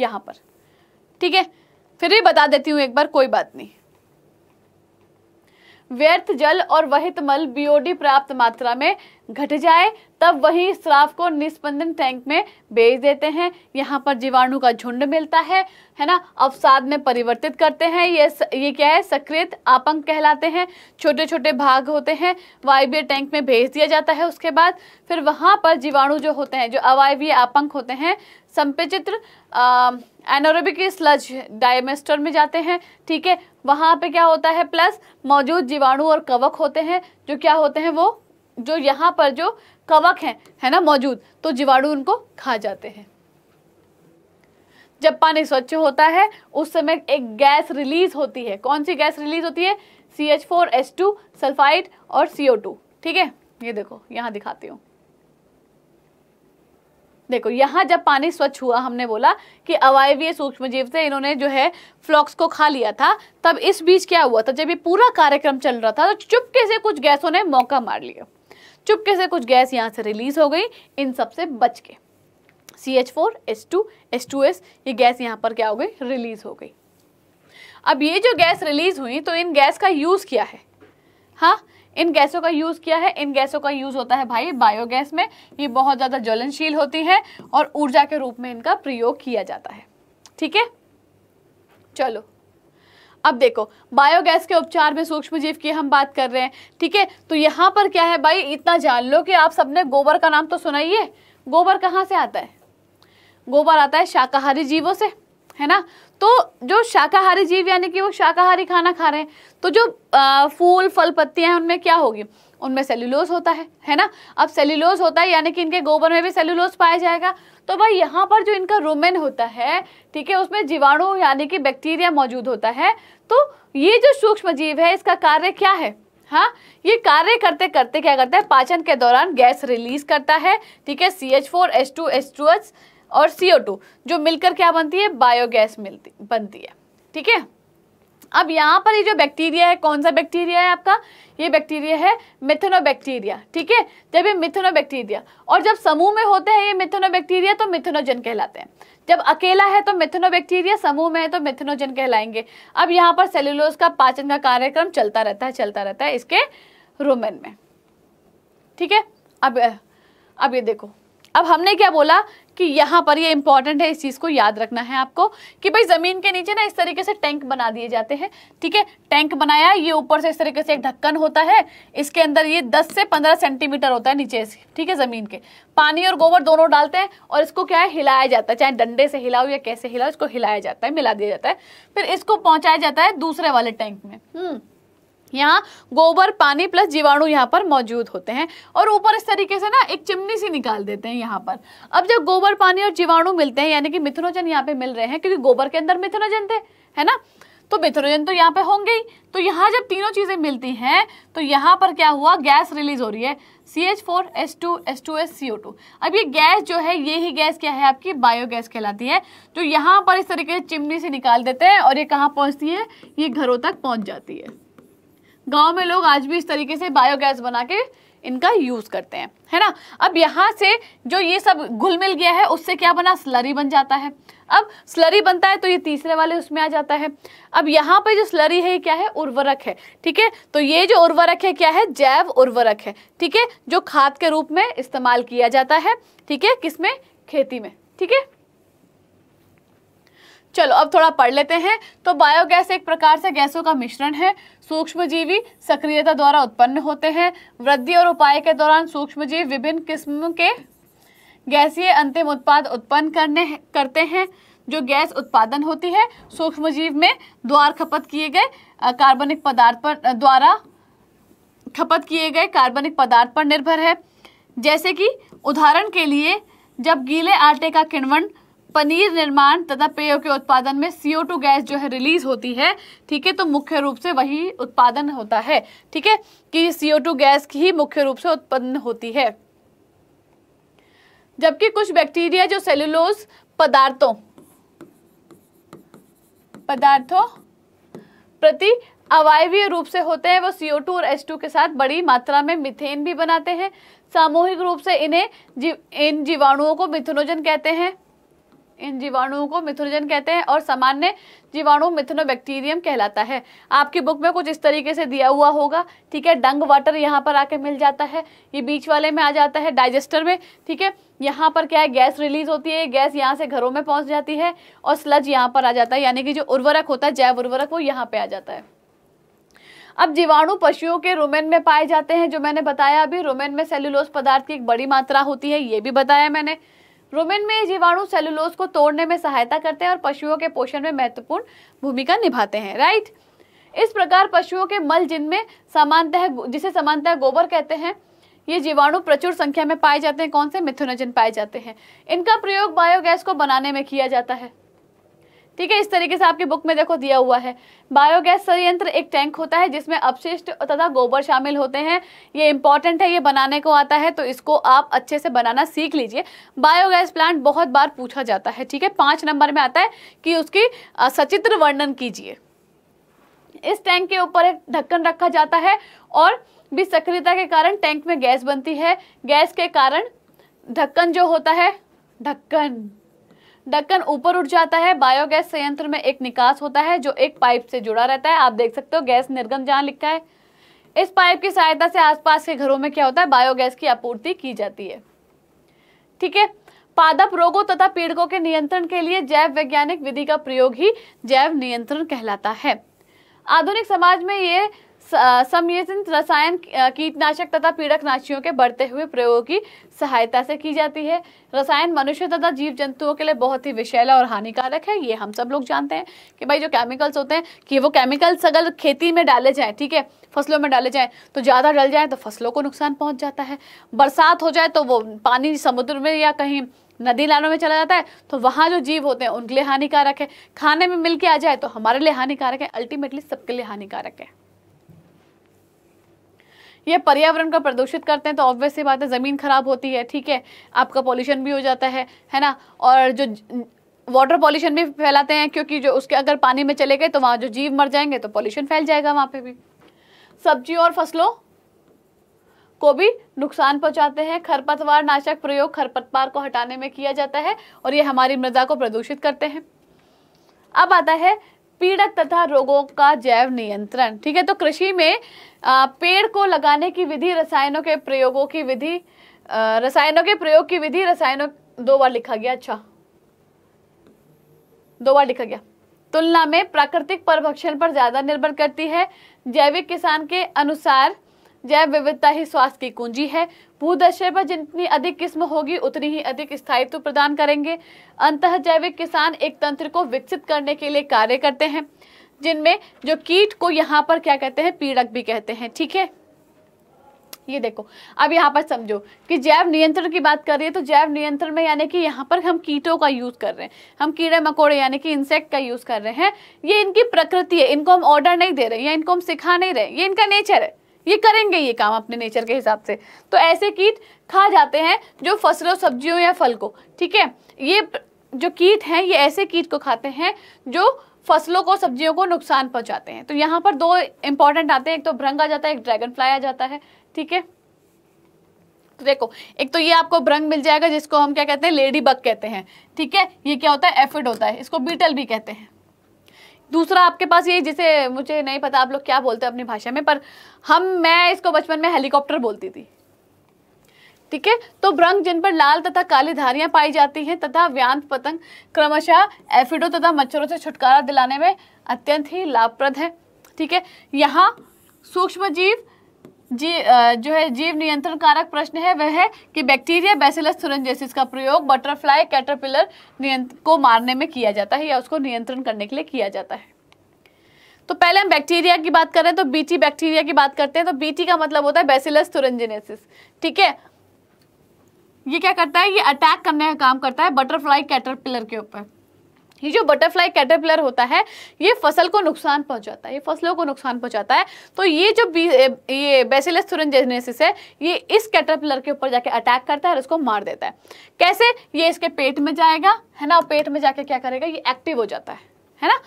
यहाँ पर ठीक है फिर भी बता देती हूँ एक बार कोई बात नहीं व्यर्थ जल और वहित मल बीओडी प्राप्त मात्रा में घट जाए तब वही स्राव को निष्पंदन टैंक में भेज देते हैं यहाँ पर जीवाणु का झुंड मिलता है है ना अवसाद में परिवर्तित करते हैं ये ये क्या है सक्रियत आपंक कहलाते हैं छोटे छोटे भाग होते हैं वायवीय टैंक में भेज दिया जाता है उसके बाद फिर वहाँ पर जीवाणु जो होते हैं जो अवायवीय आपंक होते हैं संपेचित्र एनोरोबिक स्लज डायमेस्टर में जाते हैं ठीक है वहाँ पे क्या होता है प्लस मौजूद जीवाणु और कवक होते हैं जो क्या होते हैं वो जो यहाँ पर जो कवक हैं है ना मौजूद तो जीवाणु उनको खा जाते हैं जब पानी स्वच्छ होता है उस समय एक गैस रिलीज होती है कौन सी गैस रिलीज होती है C H four H two sulphide और सी ओ टू ठीक है ये देखो यहाँ दिखाती हूँ देखो यहाँ जब पानी स्वच्छ हुआ हमने बोला कि अवायवीय सूक्ष्म जीव थे इन्होंने जो है फ्लॉक्स को खा लिया था तब इस बीच क्या हुआ था जब ये पूरा कार्यक्रम चल रहा था तो चुपके से कुछ गैसों ने मौका मार लिया चुपके से कुछ गैस यहाँ से रिलीज हो गई इन सब से बच के C H four S two S two S ये गैस यहाँ पर क्या हो गई रिलीज हो गई अब ये जो गैस रिलीज हुई तो इन गैस का यूज़ किया है हाँ इन गैसों का यूज़ किया है इन गैसों का यूज़ होता है भाई बायोगैस में ये बहुत ज़्यादा ज्वलनशील होती है और ऊर्जा के रूप में इनका प्रयोग किया जाता है ठीक है चलो अब देखो बायोगैस के उपचार में सूक्ष्म जीव की हम बात कर रहे हैं ठीक है तो यहाँ पर क्या है भाई इतना जान लो कि आप सबने गोबर का नाम तो सुना ही है गोबर कहाँ से आता है गोबर आता है शाकाहारी जीवों से है ना तो जो शाकाहारी जीव यानी कि वो शाकाहारी खाना खा रहे हैं तो जो फूल फल पत्तियां हैं उनमें क्या होगी उनमें सेल्यूलोज होता है है ना अब सेल्यूलोज होता है यानी कि इनके गोबर में भी सेल्यूलोज पाया जाएगा तो भाई यहाँ पर जो इनका रोमेन होता है ठीक है उसमें जीवाणु यानी कि बैक्टीरिया मौजूद होता है तो ये जो सूक्ष्म जीव है इसका कार्य क्या है हाँ ये कार्य करते करते क्या करता है पाचन के दौरान गैस रिलीज करता है ठीक है C H four H two H two H और CO2 जो मिलकर क्या बनती है बायोगैस मिलती बनती है ठीक है अब यहाँ पर ये जो बैक्टीरिया है कौन सा बैक्टीरिया है आपका ये बैक्टीरिया है मिथेनोबैक्टीरिया ठीक है जब ये मिथेनोबैक्टीरिया और जब समूह में होते हैं ये मिथेनोबैक्टीरिया तो मिथेनोजन कहलाते हैं जब अकेला है तो मिथेनोबैक्टीरिया समूह में है तो मिथेनोजन कहलाएंगे अब यहाँ पर सेलुलोज का पाचन का कार्यक्रम चलता रहता है चलता रहता है इसके रोमन में ठीक है अब अब ये देखो अब हमने क्या बोला कि यहाँ पर ये इंपॉर्टेंट है इस चीज़ को याद रखना है आपको कि भाई ज़मीन के नीचे ना इस तरीके से टैंक बना दिए जाते हैं ठीक है टैंक बनाया ये ऊपर से इस तरीके से एक ढक्कन होता है इसके अंदर ये 10 से 15 सेंटीमीटर होता है नीचे से ठीक है ज़मीन के पानी और गोबर दोनों डालते हैं और इसको क्या है हिलाया जाता है चाहे डंडे से हिलाओ या कैसे हिलाओ इसको हिलाया जाता है मिला दिया जाता है फिर इसको पहुँचाया जाता है दूसरे वाले टैंक में हम्म। यहाँ गोबर पानी प्लस जीवाणु यहाँ पर मौजूद होते हैं और ऊपर इस तरीके से ना एक चिमनी सी निकाल देते हैं यहाँ पर अब जब गोबर पानी और जीवाणु मिलते हैं यानी कि मिथुनोजन यहाँ पे मिल रहे हैं क्योंकि गोबर के अंदर मिथुनोजन थे है ना तो मिथुनोजन तो यहाँ पे होंगे ही तो यहाँ जब तीनों चीज़ें मिलती हैं तो यहाँ पर क्या हुआ गैस रिलीज हो रही है C H four S two S two S C O two अब ये गैस जो है ये ही गैस क्या है आपकी बायोगैस कहलाती है जो यहाँ पर इस तरीके से चिमनी से निकाल देते हैं और ये कहाँ पहुँचती है ये घरों तक पहुँच जाती है गांव में लोग आज भी इस तरीके से बायोगैस बना के इनका यूज करते हैं है ना अब यहाँ से जो ये सब घुल मिल गया है उससे क्या बना स्लरी बन जाता है अब स्लरी बनता है तो ये तीसरे वाले उसमें आ जाता है अब यहाँ पे जो स्लरी है ये क्या है उर्वरक है ठीक है तो ये जो उर्वरक है क्या है जैव उर्वरक है ठीक है जो खाद के रूप में इस्तेमाल किया जाता है ठीक है किसमें खेती में ठीक है चलो अब थोड़ा पढ़ लेते हैं तो बायोगैस एक प्रकार से गैसों का मिश्रण है सूक्ष्मजीवी सक्रियता द्वारा उत्पन्न होते हैं वृद्धि और उपाय के दौरान सूक्ष्मजीव विभिन्न किस्म के गैसीय अंतिम उत्पाद उत्पन्न करने करते हैं जो गैस उत्पादन होती है सूक्ष्मजीव में द्वार खपत किए गए कार्बनिक पदार्थ पर द्वारा खपत किए गए कार्बनिक पदार्थ पर निर्भर है जैसे कि उदाहरण के लिए जब गीले आटे का किण्वन पनीर निर्माण तथा पेय के उत्पादन में सीओ टू गैस जो है रिलीज होती है ठीक है तो मुख्य रूप से वही उत्पादन होता है ठीक है कि सीओ टू गैस की ही मुख्य रूप से उत्पन्न होती है जबकि कुछ बैक्टीरिया जो सेलुलोज पदार्थों पदार्थों प्रति अवायवीय रूप से होते हैं वो CO2 और H2 के साथ बड़ी मात्रा में मिथेन भी बनाते हैं सामूहिक रूप से इन्हें जीव इन जीवाणुओं को मिथेनोजन कहते हैं इन जीवाणुओं को मिथुनजन कहते हैं और सामान्य जीवाणु मिथुनो बैक्टीरियम कहलाता है आपकी बुक में कुछ इस तरीके से दिया हुआ होगा ठीक है डंग वाटर यहाँ पर आके मिल जाता है ये बीच वाले में आ जाता है डाइजेस्टर में ठीक है यहाँ पर क्या है गैस रिलीज होती है गैस यहाँ से घरों में पहुँच जाती है और स्लज यहाँ पर आ जाता है यानी कि जो उर्वरक होता है जैव उर्वरक वो यहाँ पर आ जाता है अब जीवाणु पशुओं के रोमेन में पाए जाते हैं जो मैंने बताया अभी रोमेन में सेल्यूलोस पदार्थ की एक बड़ी मात्रा होती है ये भी बताया मैंने रुमेन में ये जीवाणु सेलुलोज को तोड़ने में सहायता करते हैं और पशुओं के पोषण में महत्वपूर्ण भूमिका निभाते हैं राइट इस प्रकार पशुओं के मल जिनमें सामान्यतः जिसे सामान्यतः गोबर कहते हैं ये जीवाणु प्रचुर संख्या में पाए जाते हैं कौन से मिथुनजन पाए जाते हैं इनका प्रयोग बायोगैस को बनाने में किया जाता है ठीक है इस तरीके से आपकी बुक में देखो दिया हुआ है बायोगैस संयंत्र एक टैंक होता है जिसमें अपशिष्ट तथा गोबर शामिल होते हैं ये इंपॉर्टेंट है ये बनाने को आता है तो इसको आप अच्छे से बनाना सीख लीजिए बायोगैस प्लांट बहुत बार पूछा जाता है ठीक है पाँच नंबर में आता है कि उसकी सचित्र वर्णन कीजिए इस टैंक के ऊपर एक ढक्कन रखा जाता है और भी सक्रियता के कारण टैंक में गैस बनती है गैस के कारण ढक्कन जो होता है ढक्कन ढक्कन ऊपर उठ जाता है बायोगैस संयंत्र में एक निकास होता है जो एक पाइप से जुड़ा रहता है आप देख सकते हो गैस निर्गम जहाँ लिखा है इस पाइप की सहायता से आसपास के घरों में क्या होता है बायोगैस की आपूर्ति की जाती है ठीक है पादप रोगों तथा पीड़कों के नियंत्रण के लिए जैव वैज्ञानिक विधि का प्रयोग ही जैव नियंत्रण कहलाता है आधुनिक समाज में ये समयोजित रसायन कीटनाशक तथा पीड़क नाशियों के बढ़ते हुए प्रयोग की सहायता से की जाती है रसायन मनुष्य तथा जीव जंतुओं के लिए बहुत ही विषैला और हानिकारक है ये हम सब लोग जानते हैं कि भाई जो केमिकल्स होते हैं कि वो केमिकल्स अगर खेती में डाले जाएँ ठीक है फसलों में डाले जाएँ तो ज़्यादा डल जाएँ तो फसलों को नुकसान पहुँच जाता है बरसात हो जाए तो वो पानी समुद्र में या कहीं नदी नालों में चला जाता है तो वहाँ जो जीव होते हैं उनके लिए हानिकारक है खाने में मिल के आ जाए तो हमारे लिए हानिकारक है अल्टीमेटली सबके लिए हानिकारक है ये पर्यावरण को प्रदूषित करते हैं तो ऑब्वियस सी बात है ज़मीन खराब होती है ठीक है आपका पॉल्यूशन भी हो जाता है है ना और जो वाटर पॉल्यूशन भी फैलाते हैं क्योंकि जो उसके अगर पानी में चले गए तो वहाँ जो जीव मर जाएंगे तो पॉल्यूशन फैल जाएगा वहाँ पर भी सब्जी और फसलों को भी नुकसान पहुंचाते हैं खरपतवार नाशक प्रयोग खरपतवार को हटाने में किया जाता है और ये हमारी मृदा को प्रदूषित करते हैं अब आता है पीड़क तथा रोगों का जैव नियंत्रण ठीक है तो कृषि में पेड़ को लगाने की विधि रसायनों के प्रयोगों की विधि रसायनों के प्रयोग की विधि रसायनों दो बार लिखा गया अच्छा दो बार लिखा गया तुलना में प्राकृतिक परभक्षण पर ज्यादा निर्भर करती है जैविक किसान के अनुसार जैव विविधता ही स्वास्थ्य की कुंजी है भूदशय पर जितनी अधिक किस्म होगी उतनी ही अधिक स्थायित्व प्रदान करेंगे अंतः जैविक किसान एक तंत्र को विकसित करने के लिए कार्य करते हैं जिनमें जो कीट को यहाँ पर क्या कहते हैं पीड़क भी कहते हैं ठीक है ये देखो अब यहाँ पर समझो कि जैव नियंत्रण की बात कर रही है तो जैव नियंत्रण में यानी कि यहाँ पर हम कीटों का यूज़ कर रहे हैं हम कीड़े मकोड़े यानी कि इंसेक्ट का यूज़ कर रहे हैं ये इनकी प्रकृति है इनको हम ऑर्डर नहीं दे रहे या इनको हम सिखा नहीं रहे ये इनका नेचर है ये करेंगे ये काम अपने नेचर के हिसाब से तो ऐसे कीट खा जाते हैं जो फसलों सब्जियों या फल को ठीक है ये जो कीट हैं ये ऐसे कीट को खाते हैं जो फसलों को सब्जियों को नुकसान पहुंचाते हैं तो यहाँ पर दो इंपॉर्टेंट आते हैं एक तो भ्रंग आ जाता है एक ड्रैगन फ्लाई आ जाता है ठीक है तो देखो एक तो ये आपको भ्रंग मिल जाएगा जिसको हम क्या कहते हैं लेडी बग कहते हैं ठीक है ये क्या होता है एफिड होता है इसको बीटल भी कहते हैं दूसरा आपके पास ये जिसे मुझे नहीं पता आप लोग क्या बोलते हैं अपनी भाषा में पर हम मैं इसको बचपन में हेलीकॉप्टर बोलती थी ठीक है तो भ्रंग जिन पर लाल तथा काली धारियां पाई जाती हैं तथा व्यांत पतंग क्रमशः एफिडो तथा मच्छरों से छुटकारा दिलाने में अत्यंत ही लाभप्रद है ठीक है यहाँ सूक्ष्म जीव जी जो है जीव नियंत्रण कारक प्रश्न है वह है कि बैक्टीरिया बैसेलस थुरंजेसिस का प्रयोग बटरफ्लाई कैटरपिलर को मारने में किया जाता है या उसको नियंत्रण करने के लिए किया जाता है तो पहले हम बैक्टीरिया की बात करें तो बीटी बैक्टीरिया की बात करते हैं तो बीटी का मतलब होता है बेसिलस थुरंजेनेसिस ठीक है ये क्या करता है ये अटैक करने का काम करता है बटरफ्लाई कैटरपिलर के ऊपर ये जो बटरफ्लाई कैटरपिलर होता है ये फसल को नुकसान पहुंचाता है ये फसलों को नुकसान पहुंचाता है तो ये जो बी, ये बेसिलस थुरनजेनेसिस है ये इस कैटरपिलर के ऊपर जाके अटैक करता है और उसको मार देता है कैसे ये इसके पेट में जाएगा है ना पेट में जाके क्या करेगा ये एक्टिव हो जाता है है ना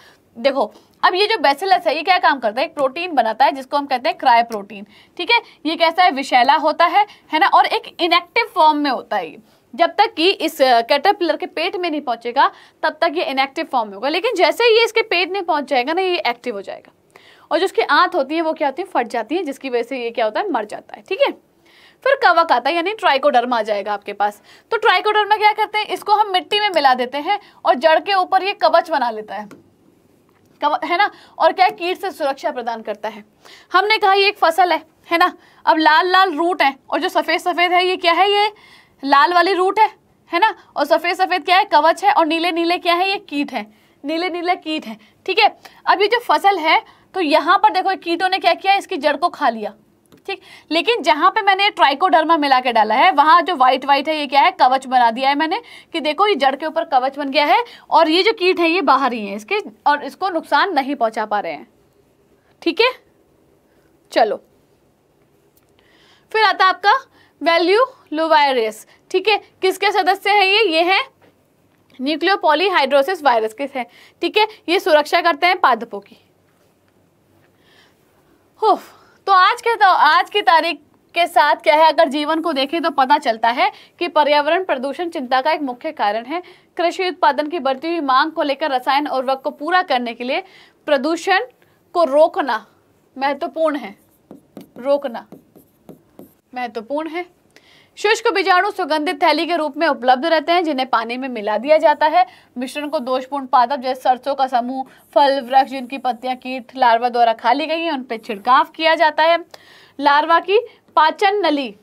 देखो अब ये जो बेसिलस है ये क्या काम करता है एक प्रोटीन बनाता है जिसको हम कहते हैं क्राय प्रोटीन ठीक है ये कैसा है विशैला होता है है ना और एक इनएक्टिव फॉर्म में होता है ये जब तक कि इस कैटरपिलर के पेट में नहीं पहुंचेगा तब तक ये इनएक्टिव फॉर्म होगा लेकिन जैसे ही ये इसके पेट में पहुंच जाएगा ना ये एक्टिव हो जाएगा और जो उसकी आंत होती है वो क्या होती है फट जाती है जिसकी वजह से ये क्या होता है मर जाता है ठीक है फिर कवक आता है यानी ट्राइकोडर्मा आ जाएगा आपके पास तो ट्राइकोडर्मा क्या करते हैं इसको हम मिट्टी में मिला देते हैं और जड़ के ऊपर ये कवच बना लेता है है ना और क्या कीट से सुरक्षा प्रदान करता है हमने कहा ये एक फसल है है ना अब लाल लाल रूट है और जो सफ़ेद सफ़ेद है ये क्या है ये लाल वाले रूट है है ना और सफ़ेद सफ़ेद क्या है कवच है और नीले नीले क्या है ये कीट है नीले नीले कीट है ठीक है अब ये जो फसल है तो यहाँ पर देखो कीटों ने क्या किया इसकी जड़ को खा लिया ठीक लेकिन जहाँ पे मैंने ट्राइकोडर्मा मिला के डाला है वहाँ जो व्हाइट व्हाइट है ये क्या है कवच बना दिया है मैंने कि देखो ये जड़ के ऊपर कवच बन गया है और ये जो कीट है ये बाहर ही है इसके और इसको नुकसान नहीं पहुँचा पा रहे हैं ठीक है चलो फिर आता आपका वैल्यू लोवायरस ठीक है किसके सदस्य हैं ये ये हैं न्यूक्लियोपोलीहाइड्रोसिस वायरस के हैं ठीक है ये सुरक्षा करते हैं पादपों की हो तो आज के तो आज की तारीख के साथ क्या है अगर जीवन को देखें तो पता चलता है कि पर्यावरण प्रदूषण चिंता का एक मुख्य कारण है कृषि उत्पादन की बढ़ती हुई मांग को लेकर रसायन और वक्त को पूरा करने के लिए प्रदूषण को रोकना महत्वपूर्ण है रोकना महत्वपूर्ण है शुष्क बीजाणु सुगंधित थैली के रूप में उपलब्ध रहते हैं जिन्हें पानी में मिला दिया जाता है मिश्रण को दोषपूर्ण पादप जैसे सरसों का समूह फल वृक्ष जिनकी पत्तियां कीट लार्वा द्वारा खा ली गई हैं उन पर छिड़काव किया जाता है लार्वा की पाचन नली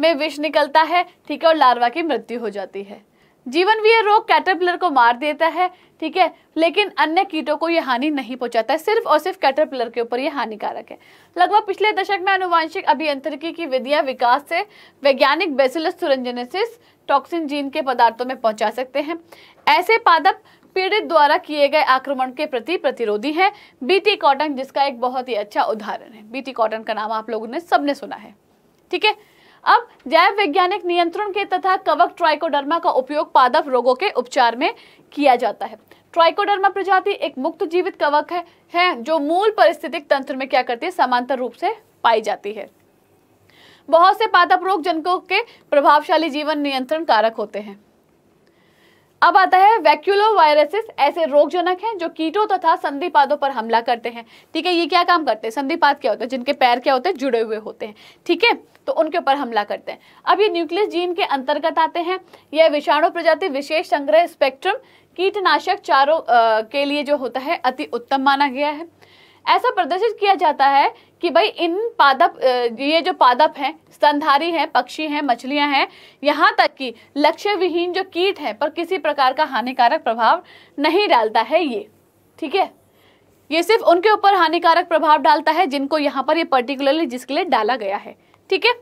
में विष निकलता है ठीक है और लार्वा की मृत्यु हो जाती है जीवन वीर रोग कैटरपिलर को मार देता है ठीक है लेकिन अन्य कीटों को यह हानि नहीं पहुंचाता है सिर्फ और सिर्फ कैटरपिलर के ऊपर यह हानिकारक है लगभग पिछले दशक में अनुवांशिक अभियंत्रिकी की विधियां विकास से वैज्ञानिक बेसिलस सुरंजनेसिस टॉक्सिन जीन के पदार्थों में पहुंचा सकते हैं ऐसे पादप पीड़ित द्वारा किए गए आक्रमण के प्रति प्रतिरोधी है बीटी कॉटन जिसका एक बहुत ही अच्छा उदाहरण है बीटी कॉटन का नाम आप लोगों ने सबने सुना है ठीक है अब जैव वैज्ञानिक नियंत्रण के तथा कवक ट्राइकोडर्मा का उपयोग पादप रोगों के उपचार में किया जाता है ट्राइकोडर्मा प्रजाति एक मुक्त जीवित कवक है, है जो मूल परिस्थितिक तंत्र में क्या करती है समांतर रूप से पाई जाती है बहुत से पादप रोग जनकों के प्रभावशाली जीवन नियंत्रण कारक होते हैं अब आता है वैक्यूलो वायरसेस ऐसे रोगजनक हैं जो कीटों तथा तो संधिपादों पर हमला करते हैं ठीक है ये क्या काम करते हैं संधिपाद क्या होते हैं जिनके पैर क्या होते हैं जुड़े हुए होते हैं ठीक है तो उनके ऊपर हमला करते हैं अब ये न्यूक्लियस जीन के अंतर्गत आते हैं यह विषाणु प्रजाति विशेष संग्रह स्पेक्ट्रम कीटनाशक चारों के लिए जो होता है अति उत्तम माना गया है ऐसा प्रदर्शित किया जाता है कि भाई इन पादप ये जो पादप हैं स्तनधारी हैं पक्षी हैं मछलियां हैं यहाँ तक कि लक्ष्य विहीन जो कीट है पर किसी प्रकार का हानिकारक प्रभाव नहीं डालता है ये ठीक है ये सिर्फ उनके ऊपर हानिकारक प्रभाव डालता है जिनको यहाँ पर ये पर्टिकुलरली जिसके लिए डाला गया है ठीक है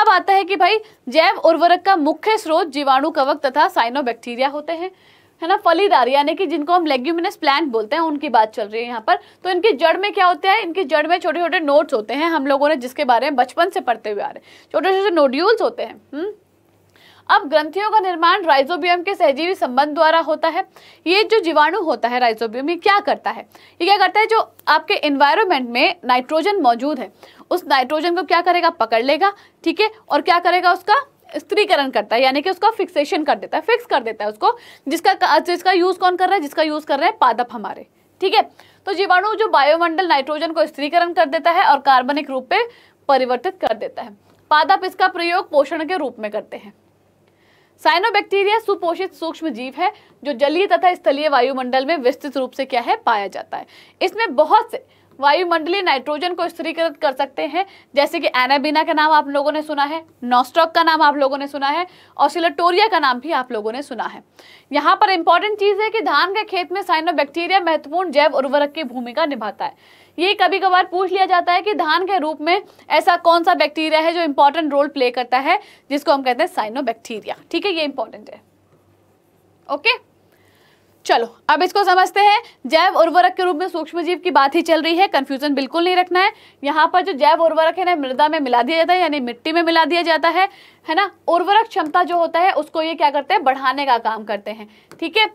अब आता है कि भाई जैव उर्वरक का मुख्य स्रोत जीवाणु कवक तथा साइनोबैक्टीरिया होते हैं है ना फलीदार यानी कि जिनको हम लेग्यूमिनस प्लांट बोलते हैं उनकी बात चल रही है यहाँ पर तो इनकी जड़ में क्या होता है इनकी जड़ में छोटे छोटे नोट्स होते हैं हम लोगों ने जिसके बारे में बचपन से पढ़ते हुए आ रहे हैं छोटे छोटे नोड्यूल्स होते हैं हम्म। अब ग्रंथियों का निर्माण राइजोबियम के सहजीवी संबंध द्वारा होता है ये जो जीवाणु होता है राइजोबियम ये क्या करता है ये क्या करता है जो आपके एनवायरमेंट में नाइट्रोजन मौजूद है उस नाइट्रोजन को क्या करेगा पकड़ लेगा ठीक है और क्या करेगा उसका स्त्रीकरण करता है यानी कि उसका फिक्सेशन कर देता है फिक्स कर देता है उसको जिसका जिसका यूज़ कौन कर रहा है जिसका यूज़ कर रहे हैं पादप हमारे ठीक है तो जीवाणु जो बायोमंडल नाइट्रोजन को स्त्रीकरण कर देता है और कार्बनिक रूप में परिवर्तित कर देता है पादप इसका प्रयोग पोषण के रूप में करते हैं साइनोबैक्टीरिया सुपोषित सूक्ष्म जीव है जो जलीय तथा स्थलीय वायुमंडल में विस्तृत रूप से क्या है पाया जाता है इसमें बहुत से वायुमंडलीय नाइट्रोजन को स्थिरीकृत कर सकते हैं जैसे कि एनाबीना का नाम आप लोगों ने सुना है नॉस्ट्रॉक का नाम आप लोगों ने सुना है और सिलेटोरिया का नाम भी आप लोगों ने सुना है यहाँ पर इंपॉर्टेंट चीज़ है कि धान के खेत में साइनो महत्वपूर्ण जैव उर्वरक की भूमिका निभाता है ये कभी कभार पूछ लिया जाता है कि धान के रूप में ऐसा कौन सा बैक्टीरिया है जो इंपॉर्टेंट रोल प्ले करता है जिसको हम कहते हैं साइनो ठीक है ये इंपॉर्टेंट है ओके okay? चलो अब इसको समझते हैं जैव उर्वरक के रूप में सूक्ष्म जीव की बात ही चल रही है कंफ्यूजन बिल्कुल नहीं रखना है यहाँ पर जो जैव उर्वरक है ना मृदा में मिला दिया जाता है यानी मिट्टी में मिला दिया जाता है है ना उर्वरक क्षमता जो होता है उसको ये क्या करते हैं बढ़ाने का काम करते हैं ठीक है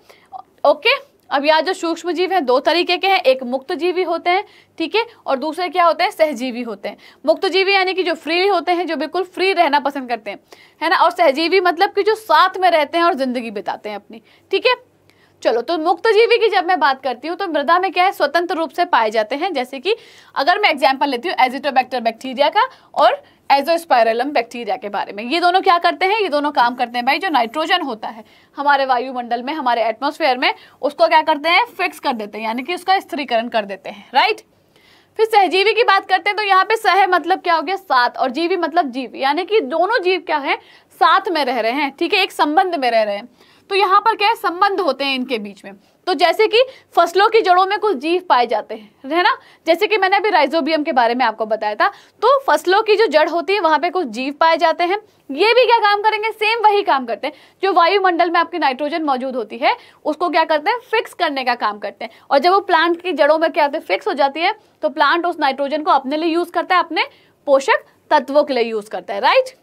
ओके अब यहाँ जो सूक्ष्म जीव है दो तरीके के हैं एक मुक्त जीवी होते हैं ठीक है और दूसरे क्या होते हैं सहजीवी होते हैं मुक्त जीवी यानी कि जो फ्री होते हैं जो बिल्कुल फ्री रहना पसंद करते हैं है ना और सहजीवी मतलब कि जो साथ में रहते हैं और ज़िंदगी बिताते हैं अपनी ठीक है चलो तो मुक्त जीवी की जब मैं बात करती हूँ तो मृदा में क्या है स्वतंत्र रूप से पाए जाते हैं जैसे कि अगर मैं एग्जाम्पल लेती हूँ एजिटोबैक्टर बैक्टीरिया का और एजोस्पायरलम बैक्टीरिया के बारे में ये दोनों क्या करते हैं ये दोनों काम करते हैं भाई जो नाइट्रोजन होता है हमारे वायुमंडल में हमारे एटमोसफेयर में उसको क्या करते हैं फिक्स कर देते हैं यानी कि उसका स्थिरीकरण कर देते हैं राइट फिर सहजीवी की बात करते हैं तो यहाँ पे सह मतलब क्या हो गया साथ और जीवी मतलब जीव यानी कि दोनों जीव क्या है साथ में रह रहे हैं ठीक है एक संबंध में रह रहे हैं तो यहाँ पर क्या है संबंध होते हैं इनके बीच में तो जैसे कि फसलों की जड़ों में कुछ जीव पाए जाते हैं है ना जैसे कि मैंने अभी राइजोबियम के बारे में आपको बताया था तो फसलों की जो जड़ होती है वहाँ पे कुछ जीव पाए जाते हैं ये भी क्या काम करेंगे सेम वही काम करते हैं जो वायुमंडल में आपकी नाइट्रोजन मौजूद होती है उसको क्या करते हैं फिक्स करने का काम करते हैं और जब वो प्लांट की जड़ों में क्या होते हैं फिक्स हो जाती है तो प्लांट उस नाइट्रोजन को अपने लिए यूज करता है अपने पोषक तत्वों के लिए यूज करता है राइट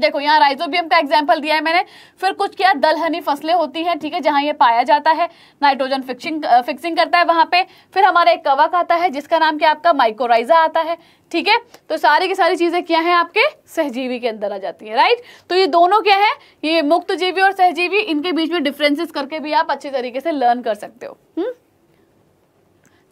देखो यहाँ राइजोबियम का एग्जाम्पल दिया है मैंने फिर कुछ क्या दलहनी फसलें होती हैं ठीक है जहाँ ये पाया जाता है नाइट्रोजन फिक्सिंग फिक्सिंग करता है वहाँ पे फिर हमारा एक कवक आता है जिसका नाम क्या आपका माइक्रोराइजा आता है ठीक है तो सारी की सारी चीज़ें क्या हैं आपके सहजीवी के अंदर आ जाती है राइट तो ये दोनों क्या है ये मुक्त जीवी और सहजीवी इनके बीच में डिफ्रेंसेस करके भी आप अच्छे तरीके से लर्न कर सकते हो हुँ? हम्म?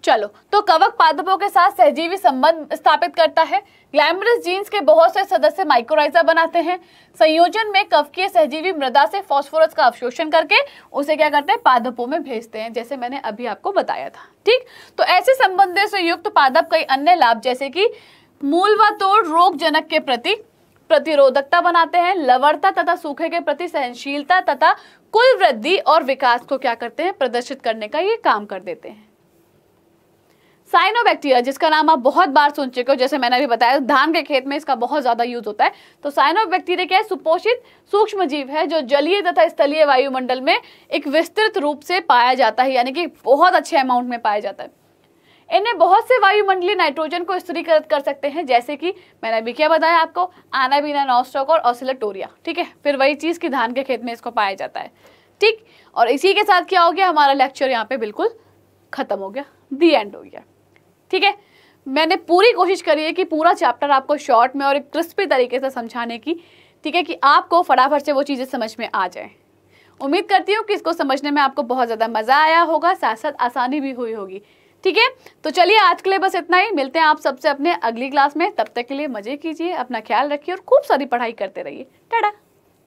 चलो तो कवक पादपों के साथ सहजीवी संबंध स्थापित करता है ग्लैमरस जीन्स के बहुत से सदस्य माइक्रोराइजा बनाते हैं संयोजन में कवकीय सहजीवी मृदा से फास्फोरस का अवशोषण करके उसे क्या करते हैं पादपों में भेजते हैं जैसे मैंने अभी आपको बताया था ठीक तो ऐसे संबंधों से युक्त पादप कई अन्य लाभ जैसे कि मूल व तोड़ रोग जनक के प्रति प्रतिरोधकता बनाते हैं लवरता तथा सूखे के प्रति सहनशीलता तथा कुल वृद्धि और विकास को क्या करते हैं प्रदर्शित करने का ये काम कर देते हैं साइनोबैक्टीरिया जिसका नाम आप बहुत बार सुन चुके हो जैसे मैंने अभी बताया धान के खेत में इसका बहुत ज़्यादा यूज होता है तो साइनोबैक्टीरिया क्या है सुपोषित सूक्ष्म जीव है जो जलीय तथा स्थलीय वायुमंडल में एक विस्तृत रूप से पाया जाता है यानी कि बहुत अच्छे अमाउंट में पाया जाता है इन्हें बहुत से वायुमंडलीय नाइट्रोजन को स्त्रीकृत कर सकते हैं जैसे कि मैंने अभी क्या बताया आपको आना बीना नॉस्टॉक और ऑसिलेटोरिया ठीक है फिर वही चीज़ की धान के खेत में इसको पाया जाता है ठीक और इसी के साथ क्या हो गया हमारा लेक्चर यहाँ पे बिल्कुल ख़त्म हो गया दी एंड हो गया ठीक है मैंने पूरी कोशिश करी है कि पूरा चैप्टर आपको शॉर्ट में और एक क्रिस्पी तरीके से समझाने की ठीक है कि आपको फटाफट से वो चीज़ें समझ में आ जाए उम्मीद करती हूँ कि इसको समझने में आपको बहुत ज़्यादा मज़ा आया होगा साथ साथ आसानी भी हुई होगी ठीक है तो चलिए आज के लिए बस इतना ही मिलते हैं आप सबसे अपने अगली क्लास में तब तक के लिए मज़े कीजिए अपना ख्याल रखिए और खूब सारी पढ़ाई करते रहिए टाटा